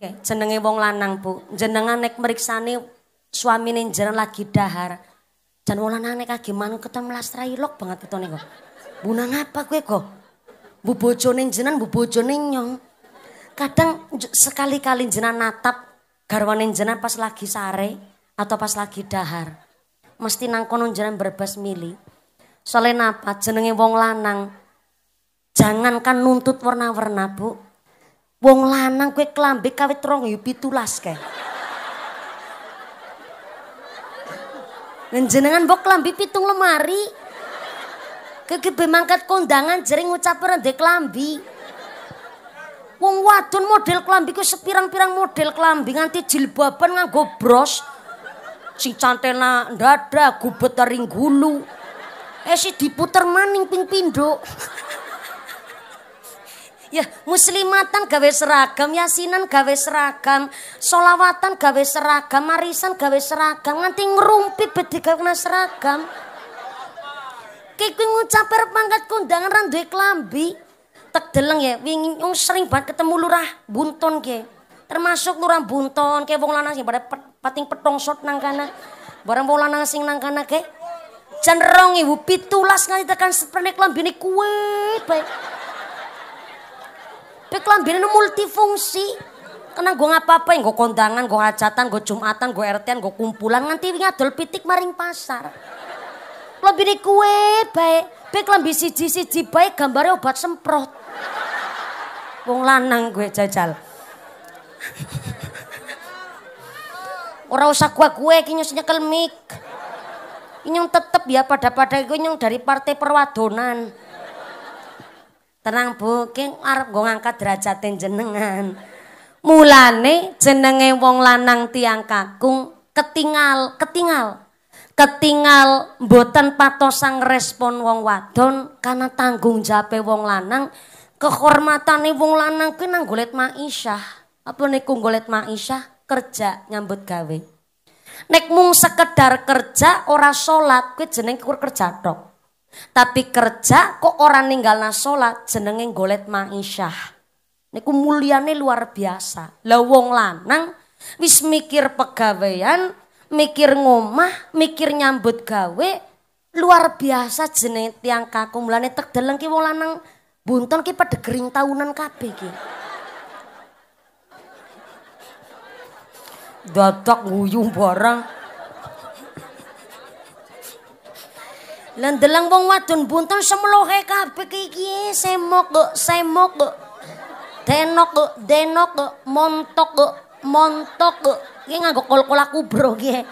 Jenenge wong lanang, Bu. Jenengan nek meriksani suamine jeneng lagi dahar. Jan wong lanang nek lagi manut ketem lastrai lok banget ketone kok. Bunang apa kowe kok? Bu bojone jenengan, bu bojone nyong. Kadang sekali-kali jenengan natap garwane jenengan pas lagi sare atau pas lagi dahar. Mesti nang kono jenengan berbas mili. Soalnya napa jenenge wong lanang jangankan nuntut warna-warna, Bu. Wong lanang kue kelambi kawit rong ya pitulas kae. Nenjenengan bok kelambi pitung lemari. Kegebe mangkat kondangan jering ngucap rendek kelambi. Wong wadon model kelambi ku sepirang-pirang model kelambi nganti jilbaban nganggo bros. Sing cantena dada, gubet ring gulu. Eh si diputer maning ping pindho. Ya, muslimatan gawe seragam, yasinan gawe seragam, solawatan gawe seragam, marisan gawe seragam, nganti ngerumpi bedi gawe seragam. Kiki ngucap pangkat kondangan randui kelambi, klambi. Tek deleng ya, wingi sering banget ketemu lurah Bunton ke. Termasuk lurah Bunton ke wong lanang sing pada pating petong shot nang kana. Barang wong lanang sing nang kana ke. Jan ibu ewu pitulas nganti tekan seprenek ini kue baik kabeh klambine multifungsi. Kena gue ngapa-apa gue kondangan, gue hajatan, gue jumatan, gue RT, gue kumpulan nanti ngadol pitik maring pasar. Klambine kue baik, baik klambi siji-siji baik gambarnya obat semprot. Wong lanang gue jajal. Orang usah gua kini usahnya nyekel mik. Inyong tetep ya pada-pada gue inyong dari partai perwadonan. Tenang Bu, ki arep nggo ngangkat derajate jenengan. Mulane jenenge wong lanang tiang kakung ketingal, ketingal. Ketingal mboten patosang respon wong wadon karena tanggung jape wong lanang kehormatan wong lanang kuwi nang golet maisyah. Apa niku golet maisyah kerja nyambut gawe. Nek mung sekedar kerja ora salat kuwi jeneng kur kerja tok. Tapi kerja kok orang ninggal na sholat jenenge golet ma'isyah. Niku muliane luar biasa. Lah wong lanang wis mikir pegawaian, mikir ngomah, mikir nyambut gawe, luar biasa jenenge tiang kaku. Mulane tek deleng ki wong lanang bunton ki pada gering tahunan kabe ki. Dadak nguyung barang. Lan delang wong wadon buntel semlohe kabeh iki semok kok semok kok denok kok denok kok montok kok montok kok iki nganggo kol-kol aku bro iki eh.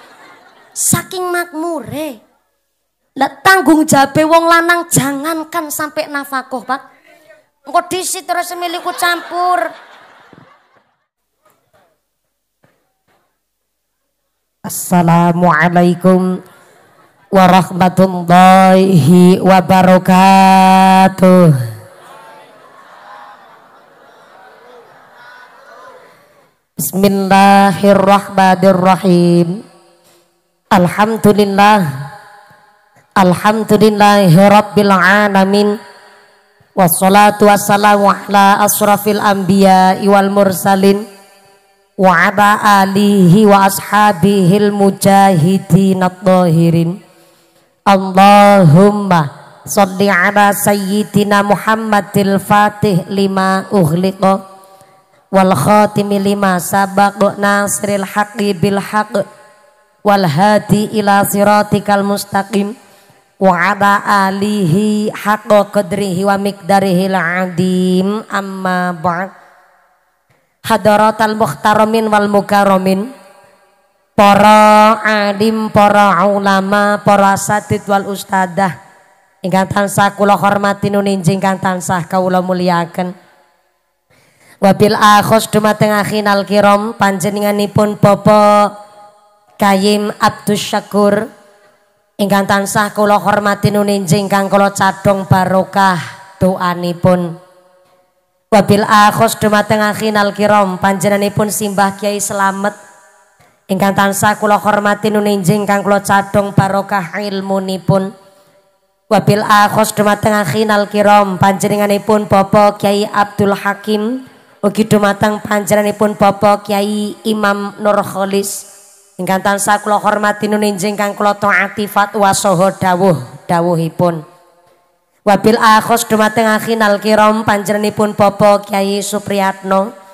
saking makmure lah tanggung jabe wong lanang jangankan sampai nafakoh Pak engko disi terus milikku campur Assalamualaikum warahmatullahi wabarakatuh. Bismillahirrahmanirrahim. Alhamdulillah. Alhamdulillahirabbil alamin. Wassalatu wassalamu ala asrafil anbiya wal mursalin wa ala alihi wa ashabihil mujahidin at-tahirin. Allahumma salli ala sayyidina Muhammadil Fatih lima ughliqa wal khatimi lima sabaq nasril haqqi bil haqq wal hadi ila siratikal mustaqim wa ala alihi haqqa qadrihi wa miqdarihil adim amma ba'd hadaratal muhtaramin wal mukarramin para alim, para ulama, para sadid wal ustadah ingkan tansah kula hormati nun injing kang tansah kaula muliakan Wabil akhos dumateng akhinal kiram panjenenganipun popo Kayim Abdus Syakur ingkan tansah kula hormati nun injing kang kula cadong barokah doanipun. Wabil akhos dumateng akhinal kiram panjenenganipun Simbah Kiai selamat. Ingkang tansah kula hormati nuninjing kang kula cadhong barokah ilmunipun. Wabil akhos dumateng akhinal kiram panjenenganipun Bapak Kiai Abdul Hakim ugi dumateng panjenenganipun Bapak Kiai Imam Nur Khalis. Ingkang tansah kula hormati nuninjing kang kula taati fatwa saha dawuh dawuhipun. Wabil akhos dumateng akhinal kiram panjenenganipun Bapak Kiai Supriyatno.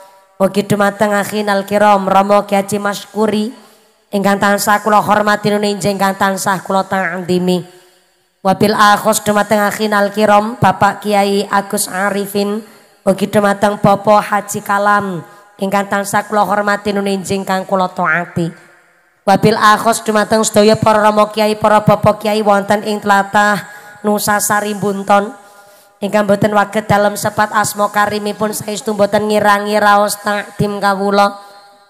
Ugi dumateng akhinal kiram romo Kiai Maskuri ingkang tansah kula hormati ninjing ingkang tansah kula tandimi. Wabil akhos dumateng akhinal kiram Bapak Kiai Agus Arifin Begitu dumateng popo Haji Kalam ingkang tansah kula hormati ninjing ingkang kula taati. Wabil akhos dumateng sedaya para romo Kiai para Bapak Kiai wonten ing tlatah Nusa Sari Bunton ingkang boten waget dalam sepat asmo karimipun saestu boten ngirangi raos tim kawula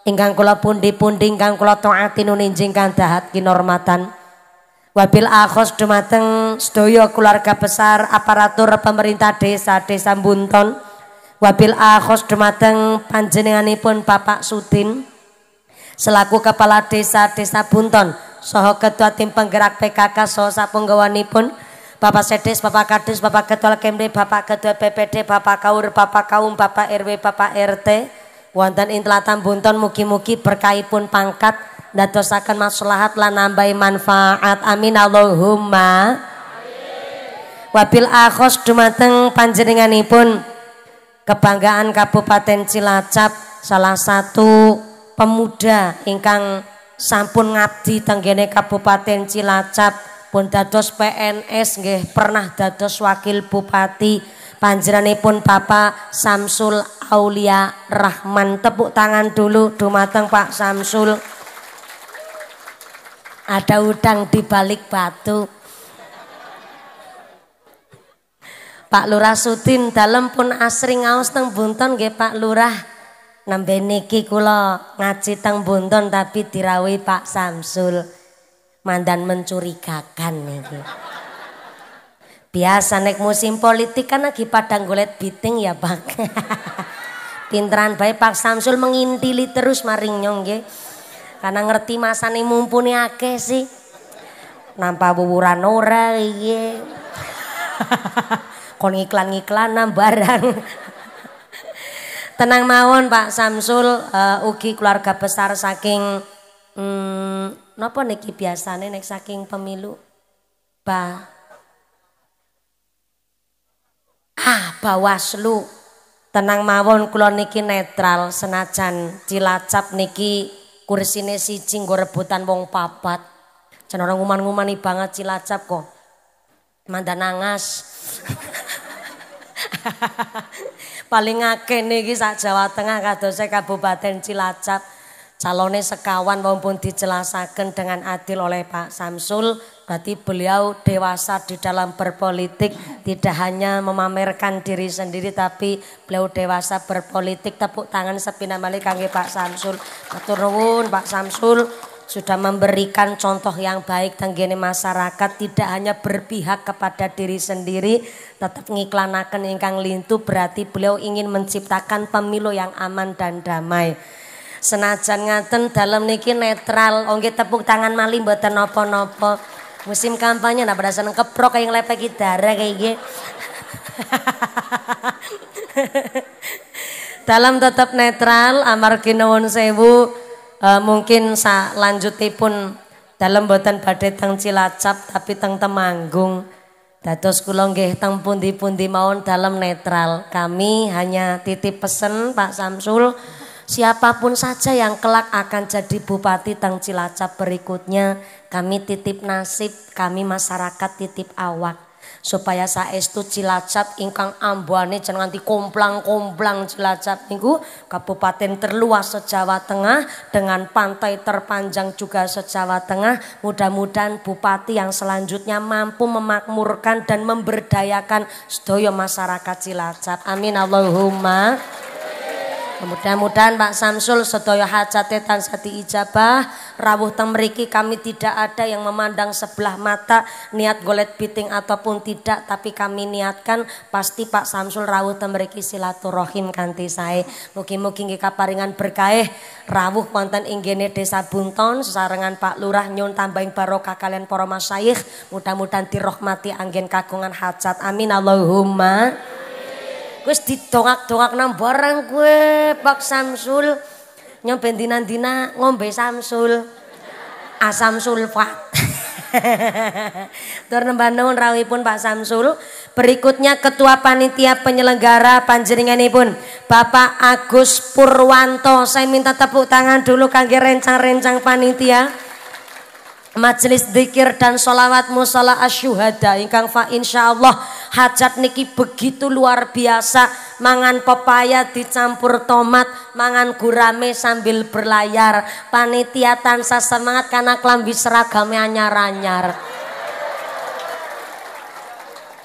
ingkang kula pundi-pundi ingkang kula taati nuninjing kang dahat kinormatan wabil akhos dumateng sedaya keluarga besar aparatur pemerintah desa desa Bunton wabil akhos dumateng panjenenganipun Bapak Sutin selaku kepala desa desa Bunton soho ketua tim penggerak PKK saha sapunggawanipun Bapak Sedes, Bapak Kadis, Bapak Ketua Kemri, Bapak Ketua PPD, Bapak Kaur, Bapak Kaum, Bapak RW, Bapak RT, wonten ing tlatah Bunton mugi-mugi berkahipun pangkat dadosaken maslahat lan nambahi manfaat. Amin Allahumma. Wabil akhos dumateng panjenenganipun kebanggaan Kabupaten Cilacap salah satu pemuda ingkang sampun ngabdi tenggene Kabupaten Cilacap pun dados PNS nggih pernah dados wakil bupati pun Bapak Samsul Aulia Rahman tepuk tangan dulu dumateng Pak Samsul ada udang di balik batu Pak Lurah Sudin dalam pun asring ngaos teng Bunton nggih Pak Lurah nambe niki kula ngaji teng Bunton tapi dirawi Pak Samsul mandan mencurigakan nih. Biasa naik musim politik kan lagi padang golet biting ya bang. Pinteran baik Pak Samsul mengintili terus maring nyong nggih. Karena ngerti masa nih mumpuni ake sih. Nampak buburan ora iye. Kon iklan-iklan barang. Tenang mawon Pak Samsul uh, ugi keluarga besar saking mm, Napa niki biasane nek saking pemilu? Ba Ah, Bawaslu. Tenang mawon kula niki netral senajan Cilacap niki kursine siji nggo rebutan wong papat. Jan ora nguman-ngumani banget Cilacap kok. manda nangas Paling akeh niki sak Jawa Tengah kadose Kabupaten Cilacap calonnya sekawan maupun dijelasakan dengan adil oleh Pak Samsul berarti beliau dewasa di dalam berpolitik tidak hanya memamerkan diri sendiri tapi beliau dewasa berpolitik tepuk tangan sepina balik kangge Pak Samsul matur nuwun Pak Samsul sudah memberikan contoh yang baik tenggene masyarakat tidak hanya berpihak kepada diri sendiri tetap ngiklanakan ingkang lintu berarti beliau ingin menciptakan pemilu yang aman dan damai Senajan ngaten dalam niki netral, ongke tepuk tangan malih mboten nopo-nopo. Musim kampanye nah, pada berdasarkan keprok kayak ngelepek kita kayak gitu. dalam tetap netral amargi nuwun sewu e, mungkin sa lanjutipun dalam buatan badai teng Cilacap tapi teng Temanggung Datos kula nggih teng pundi-pundi mawon dalam netral kami hanya titip pesen Pak Samsul Siapapun saja yang kelak akan jadi bupati Teng Cilacap berikutnya, kami titip nasib, kami masyarakat titip awak. Supaya saestu Cilacap ingkang ambuane jangan nanti komplang-komplang Cilacap minggu kabupaten terluas se-Jawa Tengah dengan pantai terpanjang juga se-Jawa Tengah. Mudah-mudahan bupati yang selanjutnya mampu memakmurkan dan memberdayakan sedoyo masyarakat Cilacap. Amin Allahumma. Mudah-mudahan Pak Samsul sedaya hajate tansah diijabah. Rawuh mriki kami tidak ada yang memandang sebelah mata niat golet piting ataupun tidak tapi kami niatkan pasti Pak Samsul rawuh mriki silaturahim kanthi sae. Mugi-mugi nggih kaparingan berkah rawuh wonten ing Desa Bunton sesarengan Pak Lurah nyun tambahin barokah kalian para masyayikh. Mudah-mudahan dirahmati anggen kagungan hajat. Amin Allahumma. Wis didongak-dongak nang barang kue Pak Samsul nyampe dina-dina ngombe Samsul. Asam ah, sulfat. Tur nembah rawi rawipun Pak Samsul. Berikutnya ketua panitia penyelenggara panjeringan pun Bapak Agus Purwanto. Saya minta tepuk tangan dulu kangge rencang-rencang panitia majelis zikir dan sholawat musala asyuhada ingkang fa insya Allah hajat niki begitu luar biasa mangan pepaya dicampur tomat mangan gurame sambil berlayar panitia tansah semangat karena klambi seragame anyar-anyar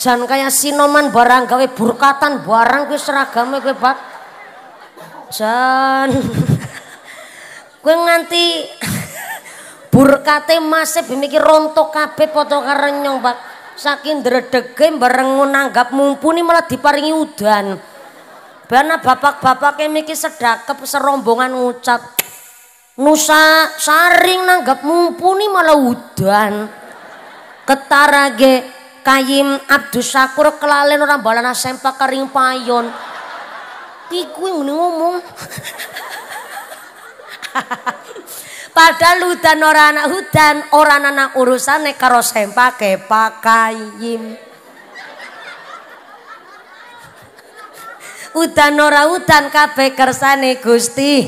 jangan kayak sinoman barang gawe burkatan barang gue seragame gue bak jangan gue nganti Burkate masih bimiki rontok kape potong karenyong, bak. Saking dredege bareng nanggap mumpuni malah diparingi udan. Bana bapak bapak yang miki sedakep serombongan ngucap. Nusa saring nanggap mumpuni malah udan. ge Kayim Abdus Sakur kelalen orang balana sempak kering payon. Ki yang ngomong. Padahal hudan orang anak hutan orang anak urusane karo sempake pakayim. udan ora udan kabeh kersane Gusti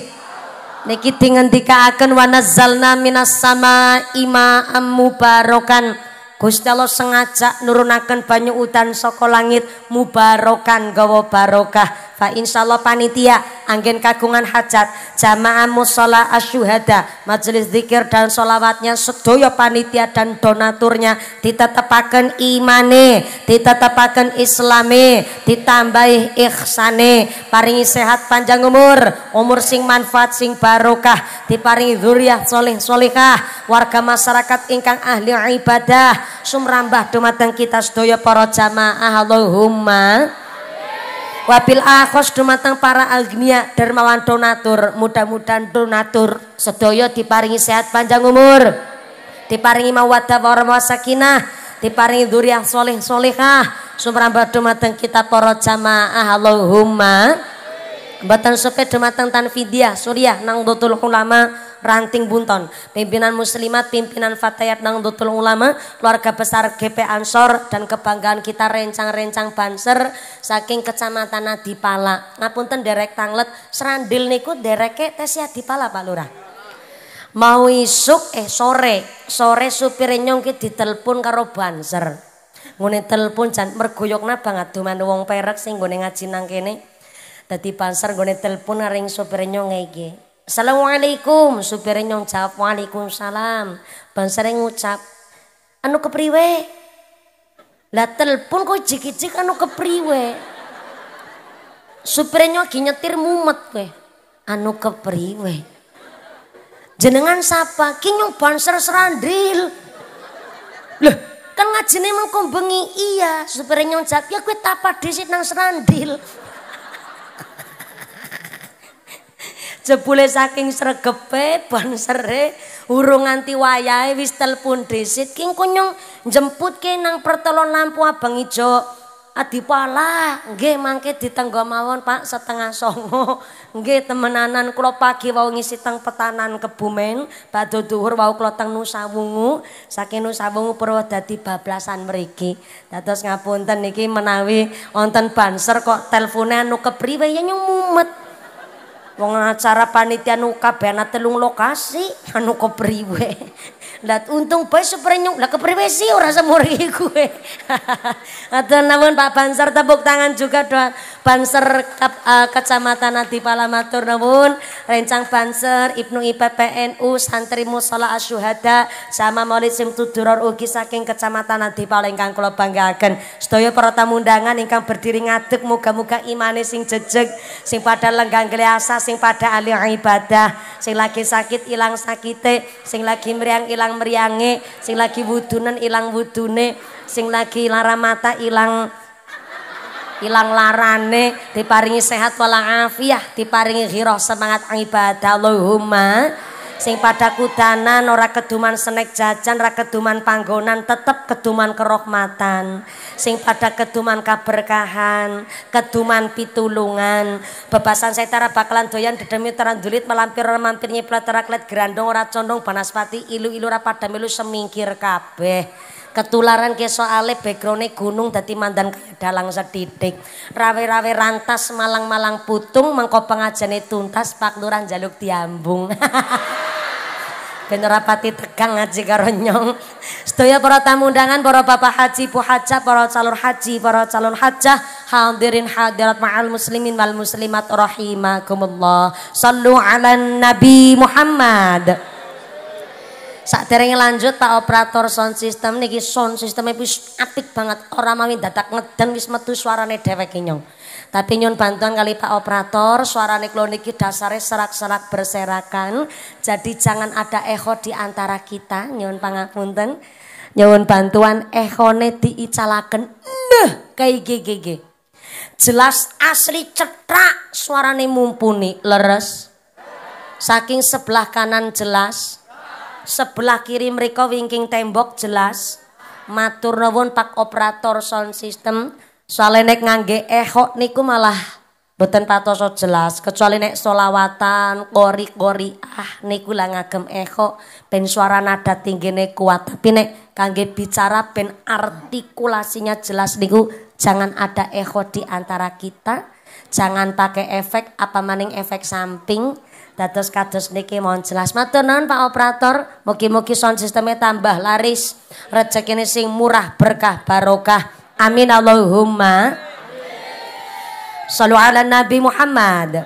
niki dingendikaaken wa nazzalna minas sama ima mubarokan Gusti Allah sengaja nurunaken banyu udan saka langit mubarokan gawa barokah Fa Allah panitia anggen kagungan hajat jamaah musola asyuhada majelis zikir dan solawatnya sedoyo panitia dan donaturnya ditetapakan imane ditetapakan islame ditambahi ikhsane paringi sehat panjang umur umur sing manfaat sing barokah diparingi zuriah soleh solehah warga masyarakat ingkang ahli ibadah sumrambah dumateng kita sedoyo para jamaah Allahumma Wabil akhos dumateng para agnia dermawan donatur, mudah-mudahan donatur Sedoyo diparingi sehat panjang umur. Diparingi Mawadah Warma sakinah, diparingi duriah soleh solehah, sumrambat dumateng kita para jamaah Allahumma. Batan sepe dumateng tanfidiah surya nang dotul ulama Ranting Bunton, pimpinan muslimat, pimpinan Fatayat Nangdutul Ulama, keluarga besar GP Ansor dan kebanggaan kita rencang-rencang banser saking kecamatan Adipala. Ngapunten derek tanglet, serandil niku dereke tes Adipala Pak Lurah. Mau isuk eh sore, sore supir nyong ki ditelepon karo banser. Ngene telepon jan mergoyokna banget duman wong perek sing nggone ngaji nang kene. banser nggone telepon naring supir nyong Assalamualaikum Supirnya nyong jawab Waalaikumsalam bansare ngucap anu kepriwe lah telepon kok jik-jik anu kepriwe Supir nyong nyetir mumet kowe anu kepriwe jenengan siapa? Kinyong panser banser serandil loh kan ngajine mengkombengi iya Supirnya nyong jawab ya kue tapa disit nang serandil jebule saking sregepe ban sere urung nganti wayahe wis telepon dhisik king kunyung jemputke nang pertelon lampu abang ijo adipala nggih mangke ditenggo mawon Pak setengah songo nggih temenanan kula pagi wau ngisi teng petanan kebumen badhe dhuwur wau kula teng Nusa saking Nusa Wungu purwa dadi bablasan mriki dados ngapunten iki menawi wonten banser kok telepone anu kepriwe ya mumet Wong acara panitia nu kabehana telung lokasi anu kepriwe. Lah untung bae seprenyuk lah kepriwe sih ora semuri kuwe. Atau namun Pak Bansar tepuk tangan juga doa. Banser kap, uh, Kecamatan Nadi Palamatur Nuwun Rencang Banser Ibnu Ippnu Santri Musola Asyuhada sama Maulid Simtuduror ugi saking Kecamatan Nadi Palengkang kula banggaaken stoyo para tamu ingkang berdiri ngadeg muga-muga imane sing jejeg sing pada lenggang gleasa sing pada ahli ibadah sing lagi sakit ilang sakite sing lagi meriang ilang meriange sing lagi wudunan ilang wudune sing lagi lara mata ilang ilang larane diparingi sehat afiah, diparingi hiroh semangat ibadah Allahumma sing pada kudanan ora keduman senek jajan ora keduman panggonan tetep keduman kerohmatan sing pada keduman kaberkahan keduman pitulungan bebasan setara bakalan doyan dedemi terandulit melampir ora mampir nyiplat teraklet gerandong ora condong panaspati ilu-ilu rapat pada semingkir kabeh ketularan ke soale backgroundnya gunung dati mandan dalang sedidik rawe-rawe rantas malang-malang putung mengko pengajane tuntas pak luran jaluk diambung bener rapati tegang ngaji karo nyong sedaya para tamu undangan para bapak haji bu haja para calon haji para calon haja hadirin hadirat ma'al muslimin wal muslimat rahimakumullah sallu ala nabi Muhammad saat Saderenge lanjut Pak operator sound system niki sound system wis apik banget. Ora datang dadak dan wis metu suarane dhewek nyong. Tapi nyun bantuan kali Pak operator, suarane klo niki dasare serak-serak berserakan. Jadi jangan ada echo di antara kita, nyun pangapunten. Nyun bantuan echo ehone diicalaken. deh kayak ggg Jelas asli cetrak suarane mumpuni leres. Saking sebelah kanan jelas, Sebelah kiri mereka wingking tembok jelas. Matur nuwun Pak operator sound system. Soalnya nek ngangge ehok niku malah beten patoso jelas kecuali nek solawatan kori-kori ah niku lah ngagem ehok ben suara nada tinggine kuat tapi nek kangge bicara ben artikulasinya jelas niku jangan ada echo di antara kita jangan pakai efek apa maning efek samping Dados kados niki mohon jelas matur nuwun Pak operator, mugi-mugi sound sistemnya tambah laris, rezeki ini sing murah berkah barokah. Amin Allahumma. Sallu ala Nabi Muhammad.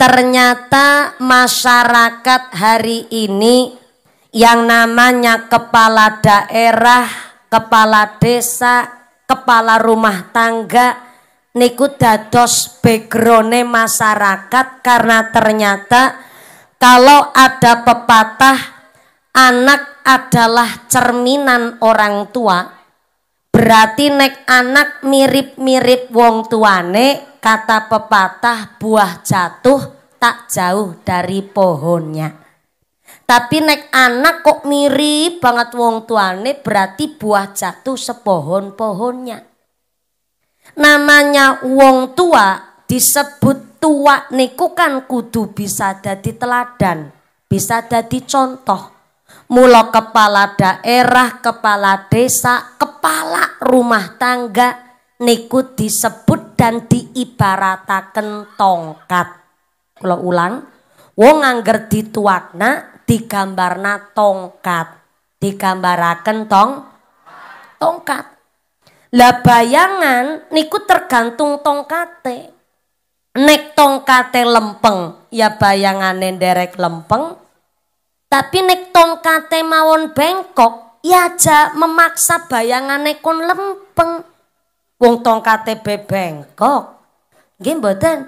Ternyata masyarakat hari ini yang namanya kepala daerah, kepala desa, kepala rumah tangga, niku dados backgrounde masyarakat karena ternyata kalau ada pepatah anak adalah cerminan orang tua berarti nek anak mirip-mirip wong tuane kata pepatah buah jatuh tak jauh dari pohonnya tapi nek anak kok mirip banget wong tuane berarti buah jatuh sepohon-pohonnya namanya wong tua disebut tua niku kan kudu bisa jadi teladan, bisa jadi contoh. mulok kepala daerah, kepala desa, kepala rumah tangga niku disebut dan diibaratakan tongkat. kalau ulang, wong angger dituakna digambarna tongkat, digambarakan tong tongkat. Lah bayangan niku tergantung tongkate. Nek tongkate lempeng, ya bayangane derek lempeng. Tapi nek tongkate mawon bengkok, ya aja memaksa bayangane kon lempeng. Wong tongkate be bengkok. Nggih mboten?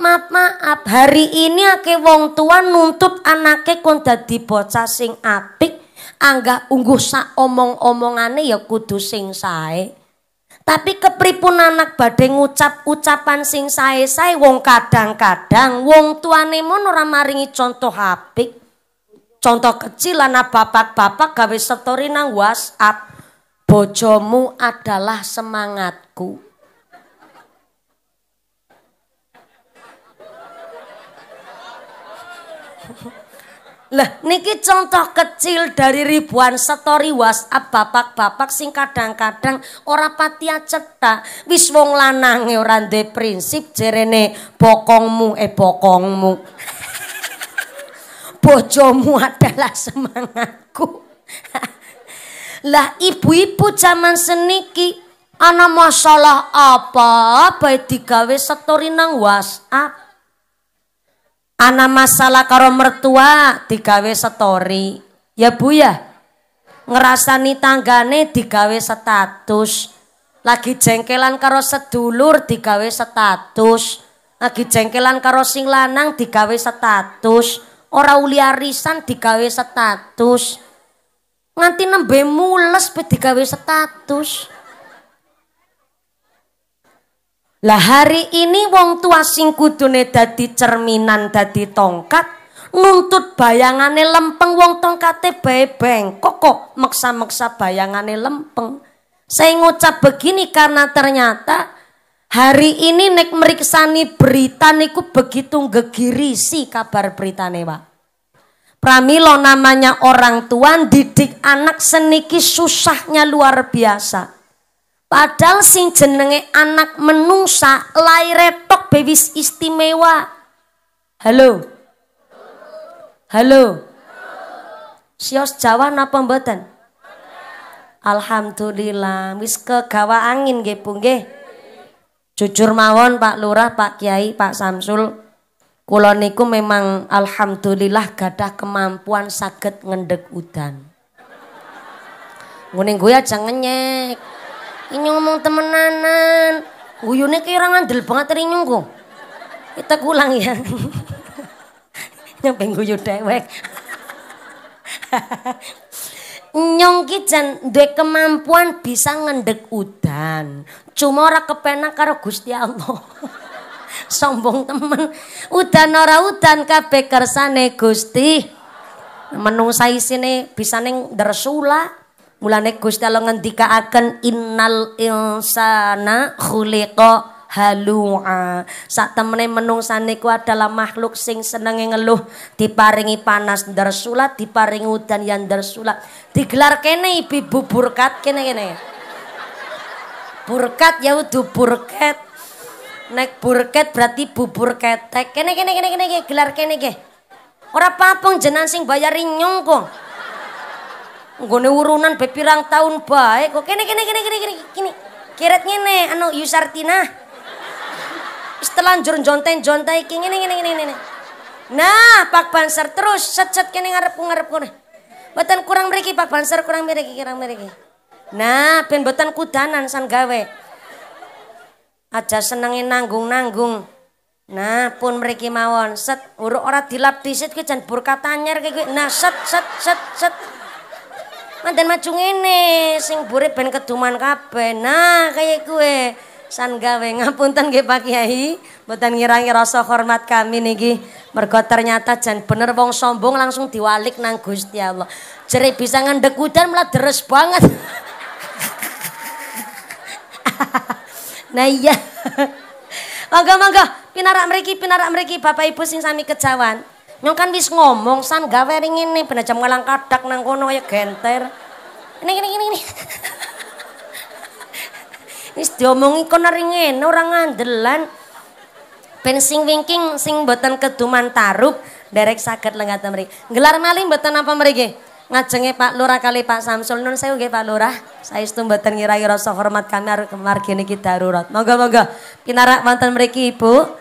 Maaf, maaf, hari ini ake wong tua nuntut anake kon dadi bocah sing apik angga ungguh sak omong-omongane ya kudu sing sae. Tapi kepripun anak badhe ngucap ucapan sing sae-sae wong kadang-kadang wong tuane mon ora maringi contoh apik. Contoh kecil anak bapak-bapak gawe story nang WhatsApp. Bojomu adalah semangatku. Lah niki contoh kecil dari ribuan story WhatsApp bapak-bapak sing kadang-kadang ora pati cetak. Wis wong lanange ora prinsip jerene bokongmu eh bokongmu. Bojomu adalah semangatku. lah ibu-ibu zaman seniki ana masalah apa bae digawe story nang WhatsApp. Ana masalah karo mertua digawe story. Ya Bu ya. Ngerasani tanggane digawe status. Lagi jengkelan karo sedulur digawe status. Lagi jengkelan karo sing lanang digawe status. Ora uli arisan digawe status. Nganti nembe mules pe digawe status. Lah hari ini wong tua sing kudune dadi cerminan dadi tongkat nuntut bayangane lempeng wong tongkate bae bengkok kok meksa-meksa bayangane lempeng. Saya ngucap begini karena ternyata hari ini nek meriksani berita niku begitu gegirisi kabar beritane, Pak. Pramilo namanya orang tua didik anak seniki susahnya luar biasa. Padahal sing jenenge anak menungsa lahir tok bewis istimewa. Halo. Halo. Sios Jawa napa mboten? Alhamdulillah wis kegawa angin nggih Bu nggih. Jujur mawon Pak Lurah, Pak Kiai, Pak Samsul, kula niku memang alhamdulillah gadah kemampuan saged ngendek udan. Ngene gue aja ya, ngenyek. Ini ngomong temenanan. Guyune ki ora ngandel banget nyungku Kita pulang ya. Nyampe guyu dewek. Nyong ki jan duwe kemampuan bisa ngendek udan. Cuma ora kepenak karo Gusti Allah. Sombong temen. Udan ora udan kabeh kersane Gusti. Menungsa isine bisa ning dersula. Mulane Gusti Allah ngendikaaken innal insana khuliqa halua. Sak temene menungsa niku adalah makhluk sing senenge ngeluh, diparingi panas ndar sulat, diparingi udan yang ndar sulat. Digelar kene ibi burkat kene kene. Burkat ya udu burket. Nek burket berarti bubur ketek. Kene kene kene kene gelar kene ge. Ora papung jenang sing bayari nyungkung gue urunan pepirang tahun baik kok kene kene kene kene kene kene. Kiret ngene anu Yusartina. kene kene kene kene kene kini kini kini kini Nah, Pak Banser terus set-set kene ngarep ngarep kene. kene kurang kene Pak Banser kurang kene kurang kene Nah, pen kene kudanan san gawe. Aja senengin nanggung-nanggung. Nah, pun kene mawon, set uruk ora dilap disit kene kene kene kene Nah, set set set set mantan macung ini sing buri ben keduman kape nah kayak kue san gawe ngapunten nggih Pak Kiai mboten ngirangi rasa hormat kami niki mergo ternyata jan bener wong sombong langsung diwalik nang Gusti Allah jere bisa ngendek udan malah deres banget nah iya monggo monggo pinarak mriki pinarak mriki Bapak Ibu sing sami kejawan Nyong kan wis ngomong san gawe ring ini ben aja ngalang kadak nang kono ya genter. Ini ini ini. ini. Wis diomongi kono ring ngene ora ngandelan. Ben sing wingking sing boten keduman tarub derek saged lengat mriki. Gelar malih boten apa mriki? Ngajenge Pak Lurah kali Pak Samsul nun saya nggih Pak Lurah. Saya istu mboten ngirai rasa hormat kami margi niki darurat. Monggo monggo pinarak wonten mriki Ibu.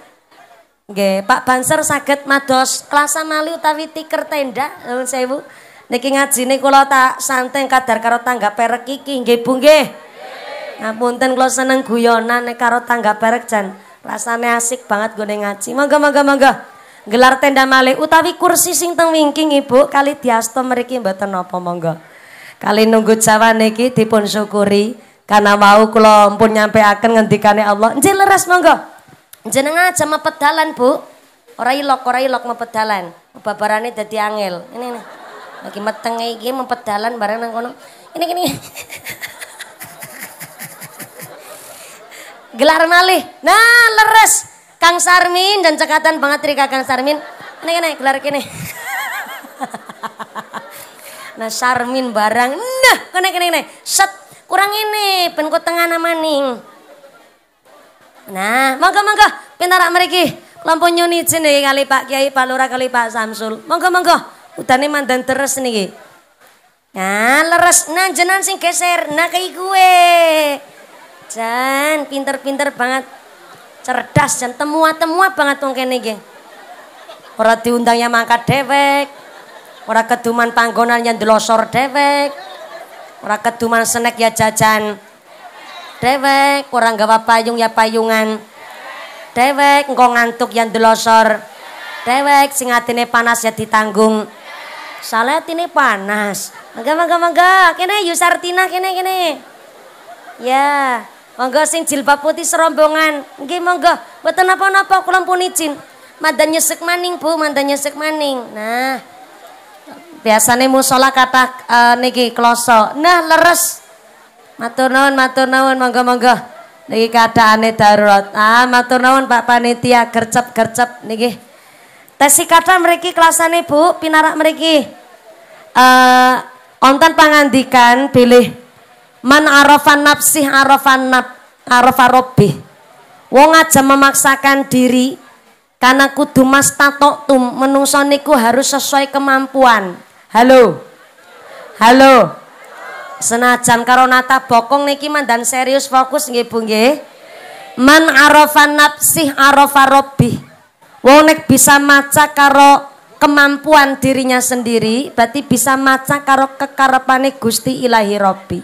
Nggih, Pak Banser saged mados klasan mali utawi tiker tenda nuwun sewu. Niki ngajine kula tak santeng kadar karo tangga perek iki nggih Bu nggih. Ngapunten kula seneng guyonan nek karo tangga perek jan rasane asik banget gone ngaji. Monggo monggo monggo. Gelar tenda malih utawi kursi sing teng wingking Ibu kali diasto mriki mboten napa monggo. Kali nunggu jawan niki dipun syukuri karena mau kula pun nyampeaken ngendikane Allah. Njil leres monggo. Jenengan aja mepedalan, Bu. Orang ilok, orang ilok mepedalan. Babarane jadi angel. Ini nih. Lagi meteng iki mepedalan bareng nang kono. Ini Gelar malih. Nah, leres. Kang Sarmin dan cekatan banget Rika Kang Sarmin. Ini ini gelar kini. nah, Sarmin bareng. Nah, ini ini ini, Set kurang ini penko tengah namaning. Nah, monggo-monggo pintar mereka Kelompok nyun izin kali Pak Kiai, Pak Lura kali Pak Samsul. Monggo-monggo. Udane mandan terus nih. Nah, leres nah jenan sing geser nah kei gue. Jan pinter-pinter banget. Cerdas dan temua-temua banget wong kene iki. Ora diundangnya mangkat dewek. Ora keduman panggonan yang delosor dewek. Ora keduman senek ya jajan Dewek kurang gawa payung ya payungan. Dewek engko ngantuk yang delosor. Dewek sing atine panas ya ditanggung. Salet ini panas. Mangga mangga mangga. Kene Yusartina kene kene. Ya, monggo sing jilbab putih serombongan. Nggih monggo. Mboten apa napa kula pun izin. Mandan nyesek maning, Bu, mandan nyesek maning. Nah, biasanya musola kata uh, eh, niki kloso. Nah, leres Matur nuwun, matur nuwun, monggo-monggo. Niki kadaane darurat. Ah, matur nuwun Pak Panitia gercep-gercep niki. Tesi kata mriki kelasane Bu, pinarak mereka. Eh, uh, onten pangandikan pilih man arafan nafsih arafan nab arafa robbi. Wong aja memaksakan diri karena kudu mas tum menungso niku harus sesuai kemampuan. Halo. Halo. Senajan karo nata bokong niki dan serius fokus nggih Bu nggih. Man arafa nafsih arafa rabbih. Wong nek bisa maca karo kemampuan dirinya sendiri, berarti bisa maca karo kekarepane Gusti Ilahi Rabbi.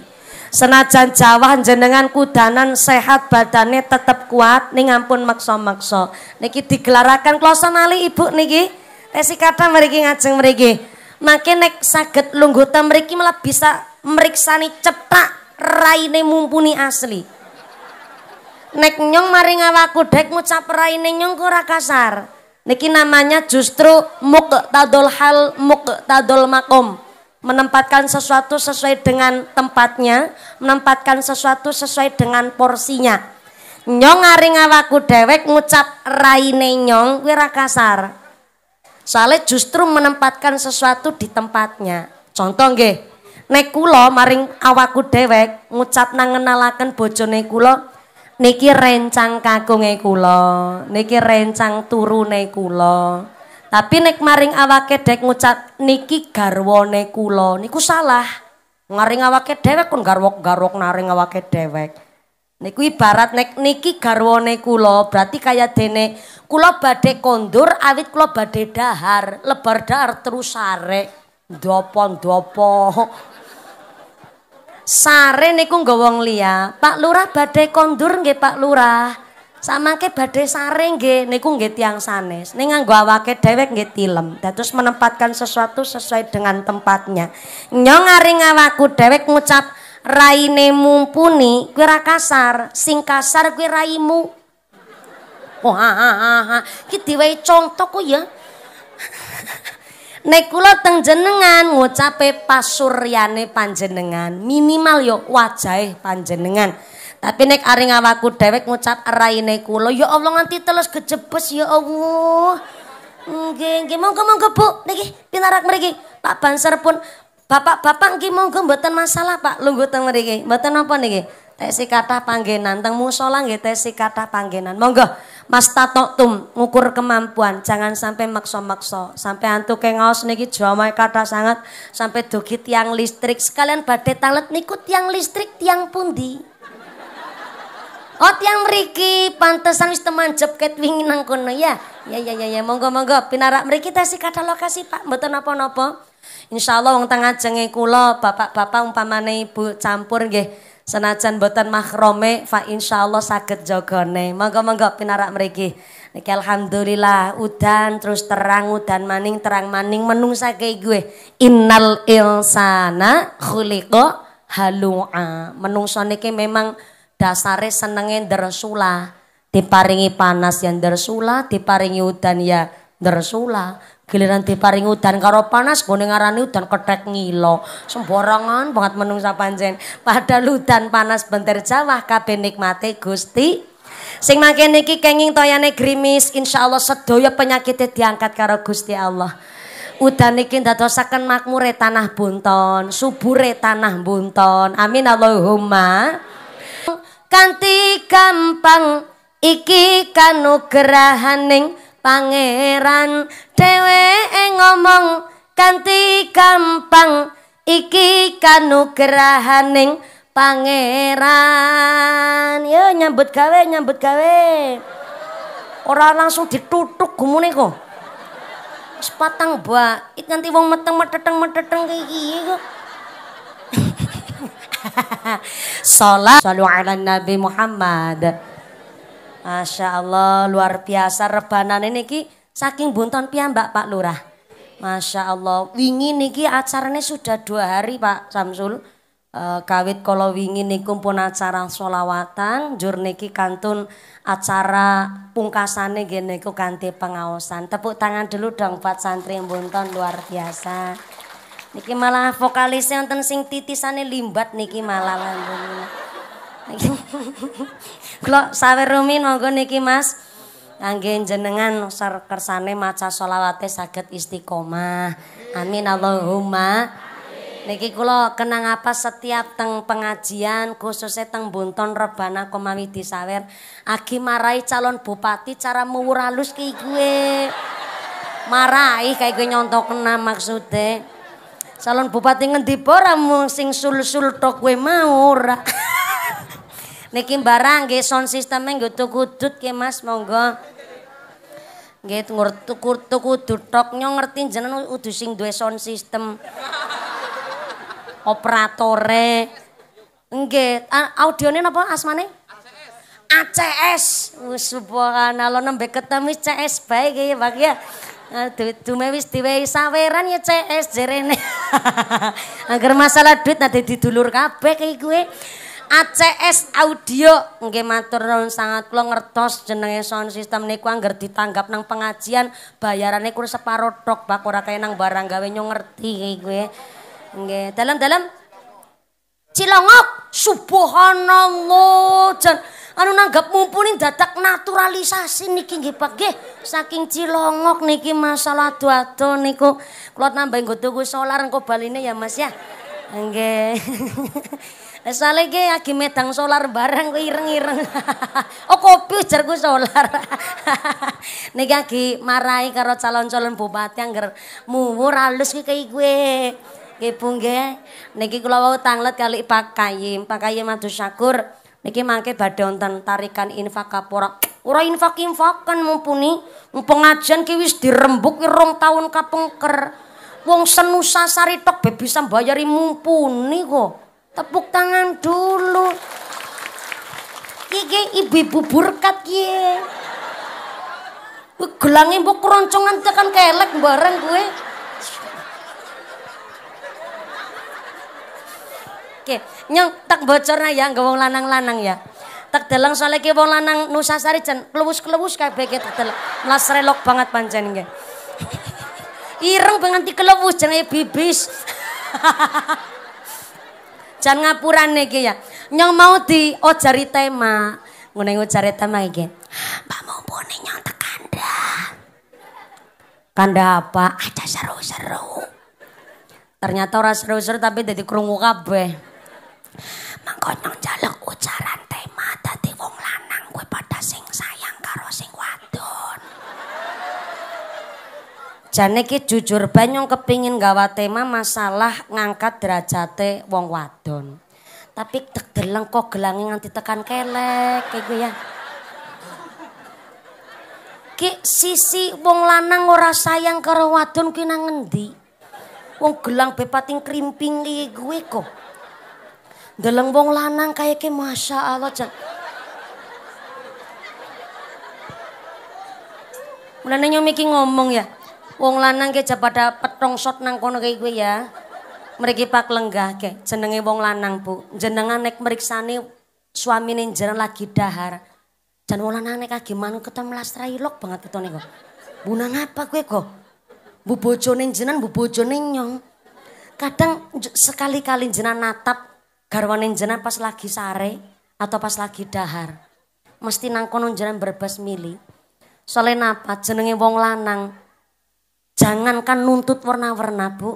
Senajan Jawa jenengan kudanan sehat badannya tetap kuat ning ampun maksa-maksa. Niki digelarakan kloso nali Ibu niki. Resi kata mriki ngajeng mriki. Makin nek saged lungguh mriki malah bisa meriksani cetak raine mumpuni asli nek nyong maring awakku dek ngucap raine nyong kura kasar niki namanya justru muk tadol hal muk tadol makom menempatkan sesuatu sesuai dengan tempatnya menempatkan sesuatu sesuai dengan porsinya nyong ngaring awakku dewek ngucap raine nyong kura kasar soalnya justru menempatkan sesuatu di tempatnya contoh nggih Nek kula maring awakku dhewek ngucap nang ngenalaken bojone kula niki rencang kagunge kula, niki rencang turune kula. Tapi nek maring awake dhek ngucap niki garwane kula, niku salah. Maring awake dhewek kon garwok-garwok naring awake dhewek. Niku ibarat nek niki garwane kula, berarti kaya dene kula badhe kondur awit kula badhe dahar, lebar dahar terus sare. dopon dopon. Sare niku nggawa liya. Pak Lurah badai kondur nggih Pak Lurah. Samangke badai sare nggih niku nggih tiang sanes. Ning nganggo awake dhewek nggih tilem. Dados menempatkan sesuatu sesuai dengan tempatnya. Nyong aring awakku dhewek ngucap raine mumpuni kuwi ra kasar, sing kasar kuwi raimu. Wah, oh, ha ha ha. Ki diwehi contoh ku ya. nek kula teng jenengan ngucape pasuryane panjenengan minimal yo ya wajahe panjenengan. Tapi nek aring awakku dhewek ngucap raine kula ya Allah nganti telus kejebes ya Allah. Nggih, nggih monggo-monggo Bu niki pinarak mriki. Pak Banser pun Bapak-bapak nggih monggo mboten masalah Pak lungguh teng mriki. Mboten apa niki tesi kata panggenan teng musola nggih tesi kata panggenan. Monggo Mas tum ngukur kemampuan, jangan sampai maksa-maksa. Sampai antu aus niki jamae kata sangat sampai dugi tiang listrik. Sekalian badhe talet nikut tiang listrik tiang pundi? Oh tiang meriki pantesan wis teman ket wingi nang kono ya. Ya ya ya ya monggo monggo pinarak mriki tesi kata lokasi Pak mboten napa-napa. Insyaallah wong tengah jenge kula bapak-bapak umpamane bu campur nggih senajan boten mahrome fa insyaallah saged jogone. Monggo-monggo pinarak mriki. Niki alhamdulillah udan terus terang udan maning terang maning menung saking gue. Innal insana khuliqa halua. Menungso niki memang dasare senenge dersula. Diparingi panas yang dersula, diparingi udan ya dersula giliran diparing udan karo panas gue ngarani udan kethek ngilo semborangan banget menungsa panjen, pada udan panas benter Jawa kabeh nikmate Gusti sing makin niki kenging toyane grimis insya allah sedoyo penyakitnya diangkat karo Gusti Allah udan niki ndadosaken makmure tanah bunton subure tanah bunton amin Allahumma kanthi gampang iki kanugerahaning pangeran dewe ngomong kanti gampang iki kanugrahaning pangeran ya nyambut gawe nyambut gawe orang langsung ditutuk gumune kok sepatang itu nanti wong meteng meteteng meteteng kayak gitu. kok Salat Salu ala Nabi Muhammad Masya Allah luar biasa rebanan ini ki saking bunton piyambak Pak Lurah. Masya Allah wingi niki acaranya sudah dua hari Pak Samsul. E, kawit kalau wingi niku pun acara solawatan jur niki kantun acara pungkasane gini ku kanti pengaosan tepuk tangan dulu dong pak santri bunton luar biasa niki malah vokalisnya nonton sing titisane limbat niki malah Kula sawer rumi, monggo niki Mas. Kangge jenengan kersane maca selawate saged istiqomah. Amin Allahumma. Niki kula kenang apa setiap teng pengajian khususnya teng Bunton Rebana Komawi Sawer agi marai calon bupati cara muwur halus ki gue marai kayak gue nyontok kena maksudnya calon bupati ngendi poramu sing sul-sul tok gue mau ora Niki barang nggih sound sisteme nggih tuku dudut ke Mas, monggo. Nggih tuku tuku dudut nyong ngerti jenen udu sing duwe sound system. Operatore. Nggih, audione napa asmane? ACS. ACS! Wis subhanallah nembe ketemu CS bae iki, Pak ya. Dume wis diwehi saweran ya CS jerene. Angger masalah duit nade didulur kabeh kayak gue. ACS Audio nggih matur nuwun sangat kula ngertos jenenge sound system niku angger ditanggap nang pengajian bayarane kur separo tok bak ora kaya nang barang gawe nyo ngerti kowe. Nggih, dalam-dalam Cilongok subhanallah jan anu nanggap mumpuni dadak naturalisasi niki nggih Pak nggih saking Cilongok niki masalah adu-adu niku kula nambah nggo tuku solar engko baline ya Mas ya. Nggih. Lah saleh iki lagi medang solar bareng kuwi ireng-ireng. oh kopi jerku solar. Niki lagi marahi karo calon-calon bupati anger muwur alus iki kaya kuwi. Nggih Bu nggih. Niki kula wau tanglet kali Pak Kayim, Pak Kayim Madu Syakur. Niki mangke badhe wonten tarikan infak kapura. Ora infak infakan mumpuni pengajian ki wis dirembuk 2 tahun kapengker. Wong senusa tok be bisa bayari mumpuni kok. Tepuk tangan dulu. Kiki ibu-ibu burkat kie. gelangin bu keroncongan tekan kelek bareng gue. Oke, nyong tak bocorna ya nggak wong lanang-lanang ya. Tak dalang soalnya ki wong lanang sari jan kelewus-kelewus kayak begitu tak dalang. Mlas relok banget panjangnya ireng penganti kelewus jangan bibis jangan ngapuran nih ya nyong mau di ojari tema ngene ojari tema iki Mbak mumpuni nyong tekanda kanda apa aja seru-seru ternyata orang seru-seru tapi jadi kerungu kabeh mangkonyong jalak ujaran tema tadi wong lanang gue pada sing saya Jane ki jujur banyong kepingin gawa tema masalah ngangkat derajate wong wadon. Tapi deg-deleng kok gelangi nganti tekan kelek kayak gue gitu ya. Ki sisi wong lanang ora sayang karo wadon ki nang ngendi? Wong gelang bepating krimping iki gue kok. Deleng wong lanang kayak ke Masya Allah. Jan. Mulane nyomiki ngomong ya. Wong lanang ke pada petong shot nang kono kayak gue ya. Mereka pak lenggah ke jenenge wong lanang bu. Jenengan nek meriksani suami jenengan lagi dahar. Jan wong lanang nek kaki ketemu kita melastra lok banget kita nih kok. nang apa gue kok? Bu bojone jenan bu bojone nyong. Kadang sekali-kali jenan natap garwane jenan pas lagi sare atau pas lagi dahar. Mesti nang kono jenan berbas mili. Soalnya napa jenenge wong lanang Jangankan nuntut warna-warna, Bu.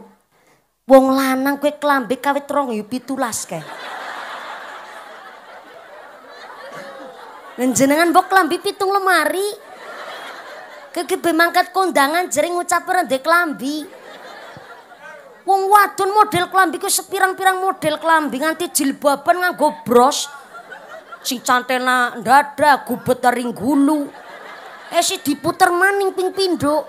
Wong lanang kue kelambi kawit rong yupi ya tulas ke. Menjenengan bok kelambi pitung lemari. Kegebe mangkat kondangan jering ngucap rende kelambi. Wong wadon model kelambi ku sepirang-pirang model kelambi nganti jilbaban nganggo bros. Sing cantena dada, gubet ring gulu. Eh si diputer maning ping pinduk.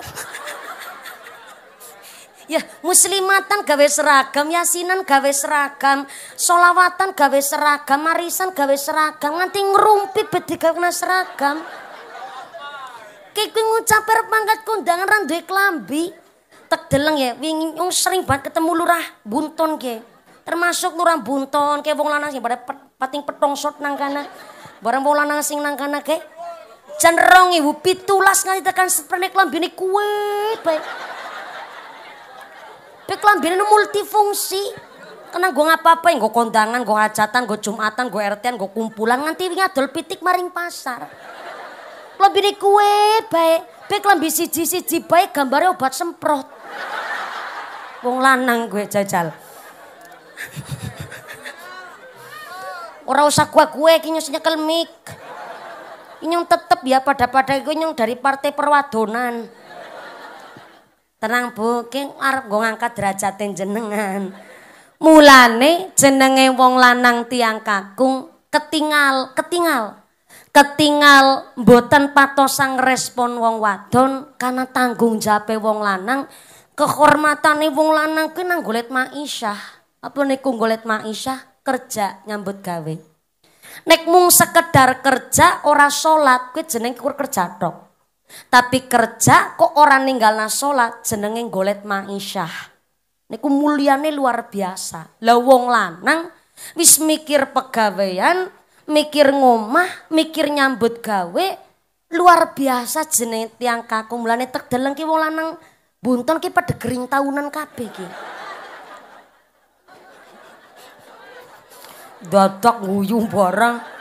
ya muslimatan gawe seragam yasinan gawe seragam solawatan gawe seragam marisan gawe seragam nganti ngerumpi bedi gawe seragam kiki ngucapir pangkat kundangan randui klambi, tek deleng ya wingi yang sering bat ketemu lurah bunton ke termasuk lurah bunton ke wong lanang sing pada pating petong sot nang kana bareng wong lanang sing nang kana ke jan rong ibu pitulas nganti tekan sepenik lambi ini kue baik Tapi itu multifungsi. Kena gue apa-apa yang gue kondangan, gue hajatan, gue jumatan, gue RT-an, gue kumpulan, nanti ngadol pitik maring pasar. Kelambinannya kue, baik. Tapi kelambi siji-siji, baik gambarnya obat semprot. Wong lanang gue jajal. Orang usah gue kue, kini senyekel mik. Inyong tetep ya pada-pada gue yang dari partai perwadonan. Tenang Bu, ki arep nggo ngangkat derajate jenengan. Mulane jenenge wong lanang tiang kakung ketingal, ketingal. Ketingal mboten patosang respon wong wadon karena tanggung jawabe wong lanang, kehormatane wong lanang kena nang golet maisyah. Apa nek golet maisyah? Kerja nyambut gawe. Nek mung sekedar kerja ora salat kuwi jeneng kur kerja tok. Tapi kerja kok orang ninggal na sholat jenenge golet mangisyah. Niku muliane luar biasa. Lah wong lanang wis mikir pegawaian, mikir ngomah, mikir nyambut gawe, luar biasa jenenge tiang kaku. Mulane tek deleng ki wong lanang bunton ki pada gering tahunan kabeh ki. Dadak nguyung barang.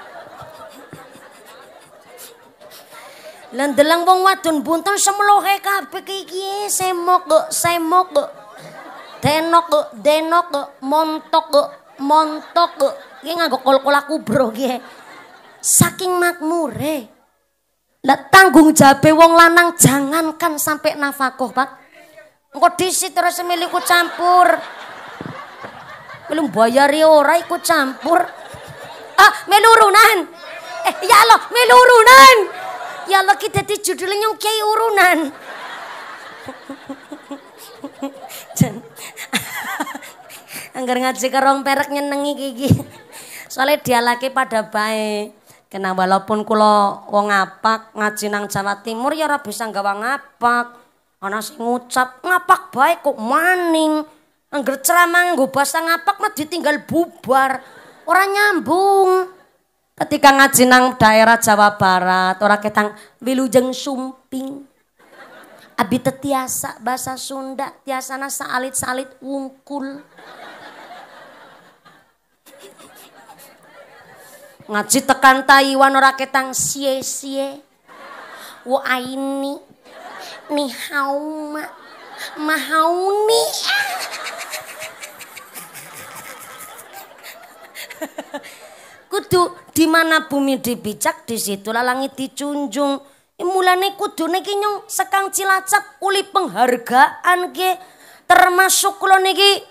Lan delang wong wadon bunton semlohe kabeh iki semok kok semok kok denok kok denok kok montok kok montok kok iki nganggo kol-kola saking iki saking makmure lah tanggung jabe wong lanang jangankan sampai nafkah Pak engko disit terus miliku campur belum bayari ora ikut campur ah melurunan eh ya Allah melurunan ya kita jadi judulnya nyong kiai urunan anggar ngaji kerong perek nyenengi gigi soalnya dia lagi pada baik kena walaupun kulo wong ngapak ngaji nang Jawa Timur ya ora bisa gawa ngapak ana sing ngucap ngapak baik kok maning angger ceramah nggo bahasa ngapak mah ditinggal bubar orang nyambung Ketika ngaji nang daerah Jawa Barat, ora ketang wilujeng sumping. Abi tetiasa bahasa Sunda, tiasana salit salit wungkul. ngaji tekan Taiwan ora ketang sie-sie. Wo aini ni hauma nih. kudu di mana bumi dibijak di situ langit dicunjung. Mulane kudu niki nyong sekang Cilacap uli penghargaan ki termasuk kula niki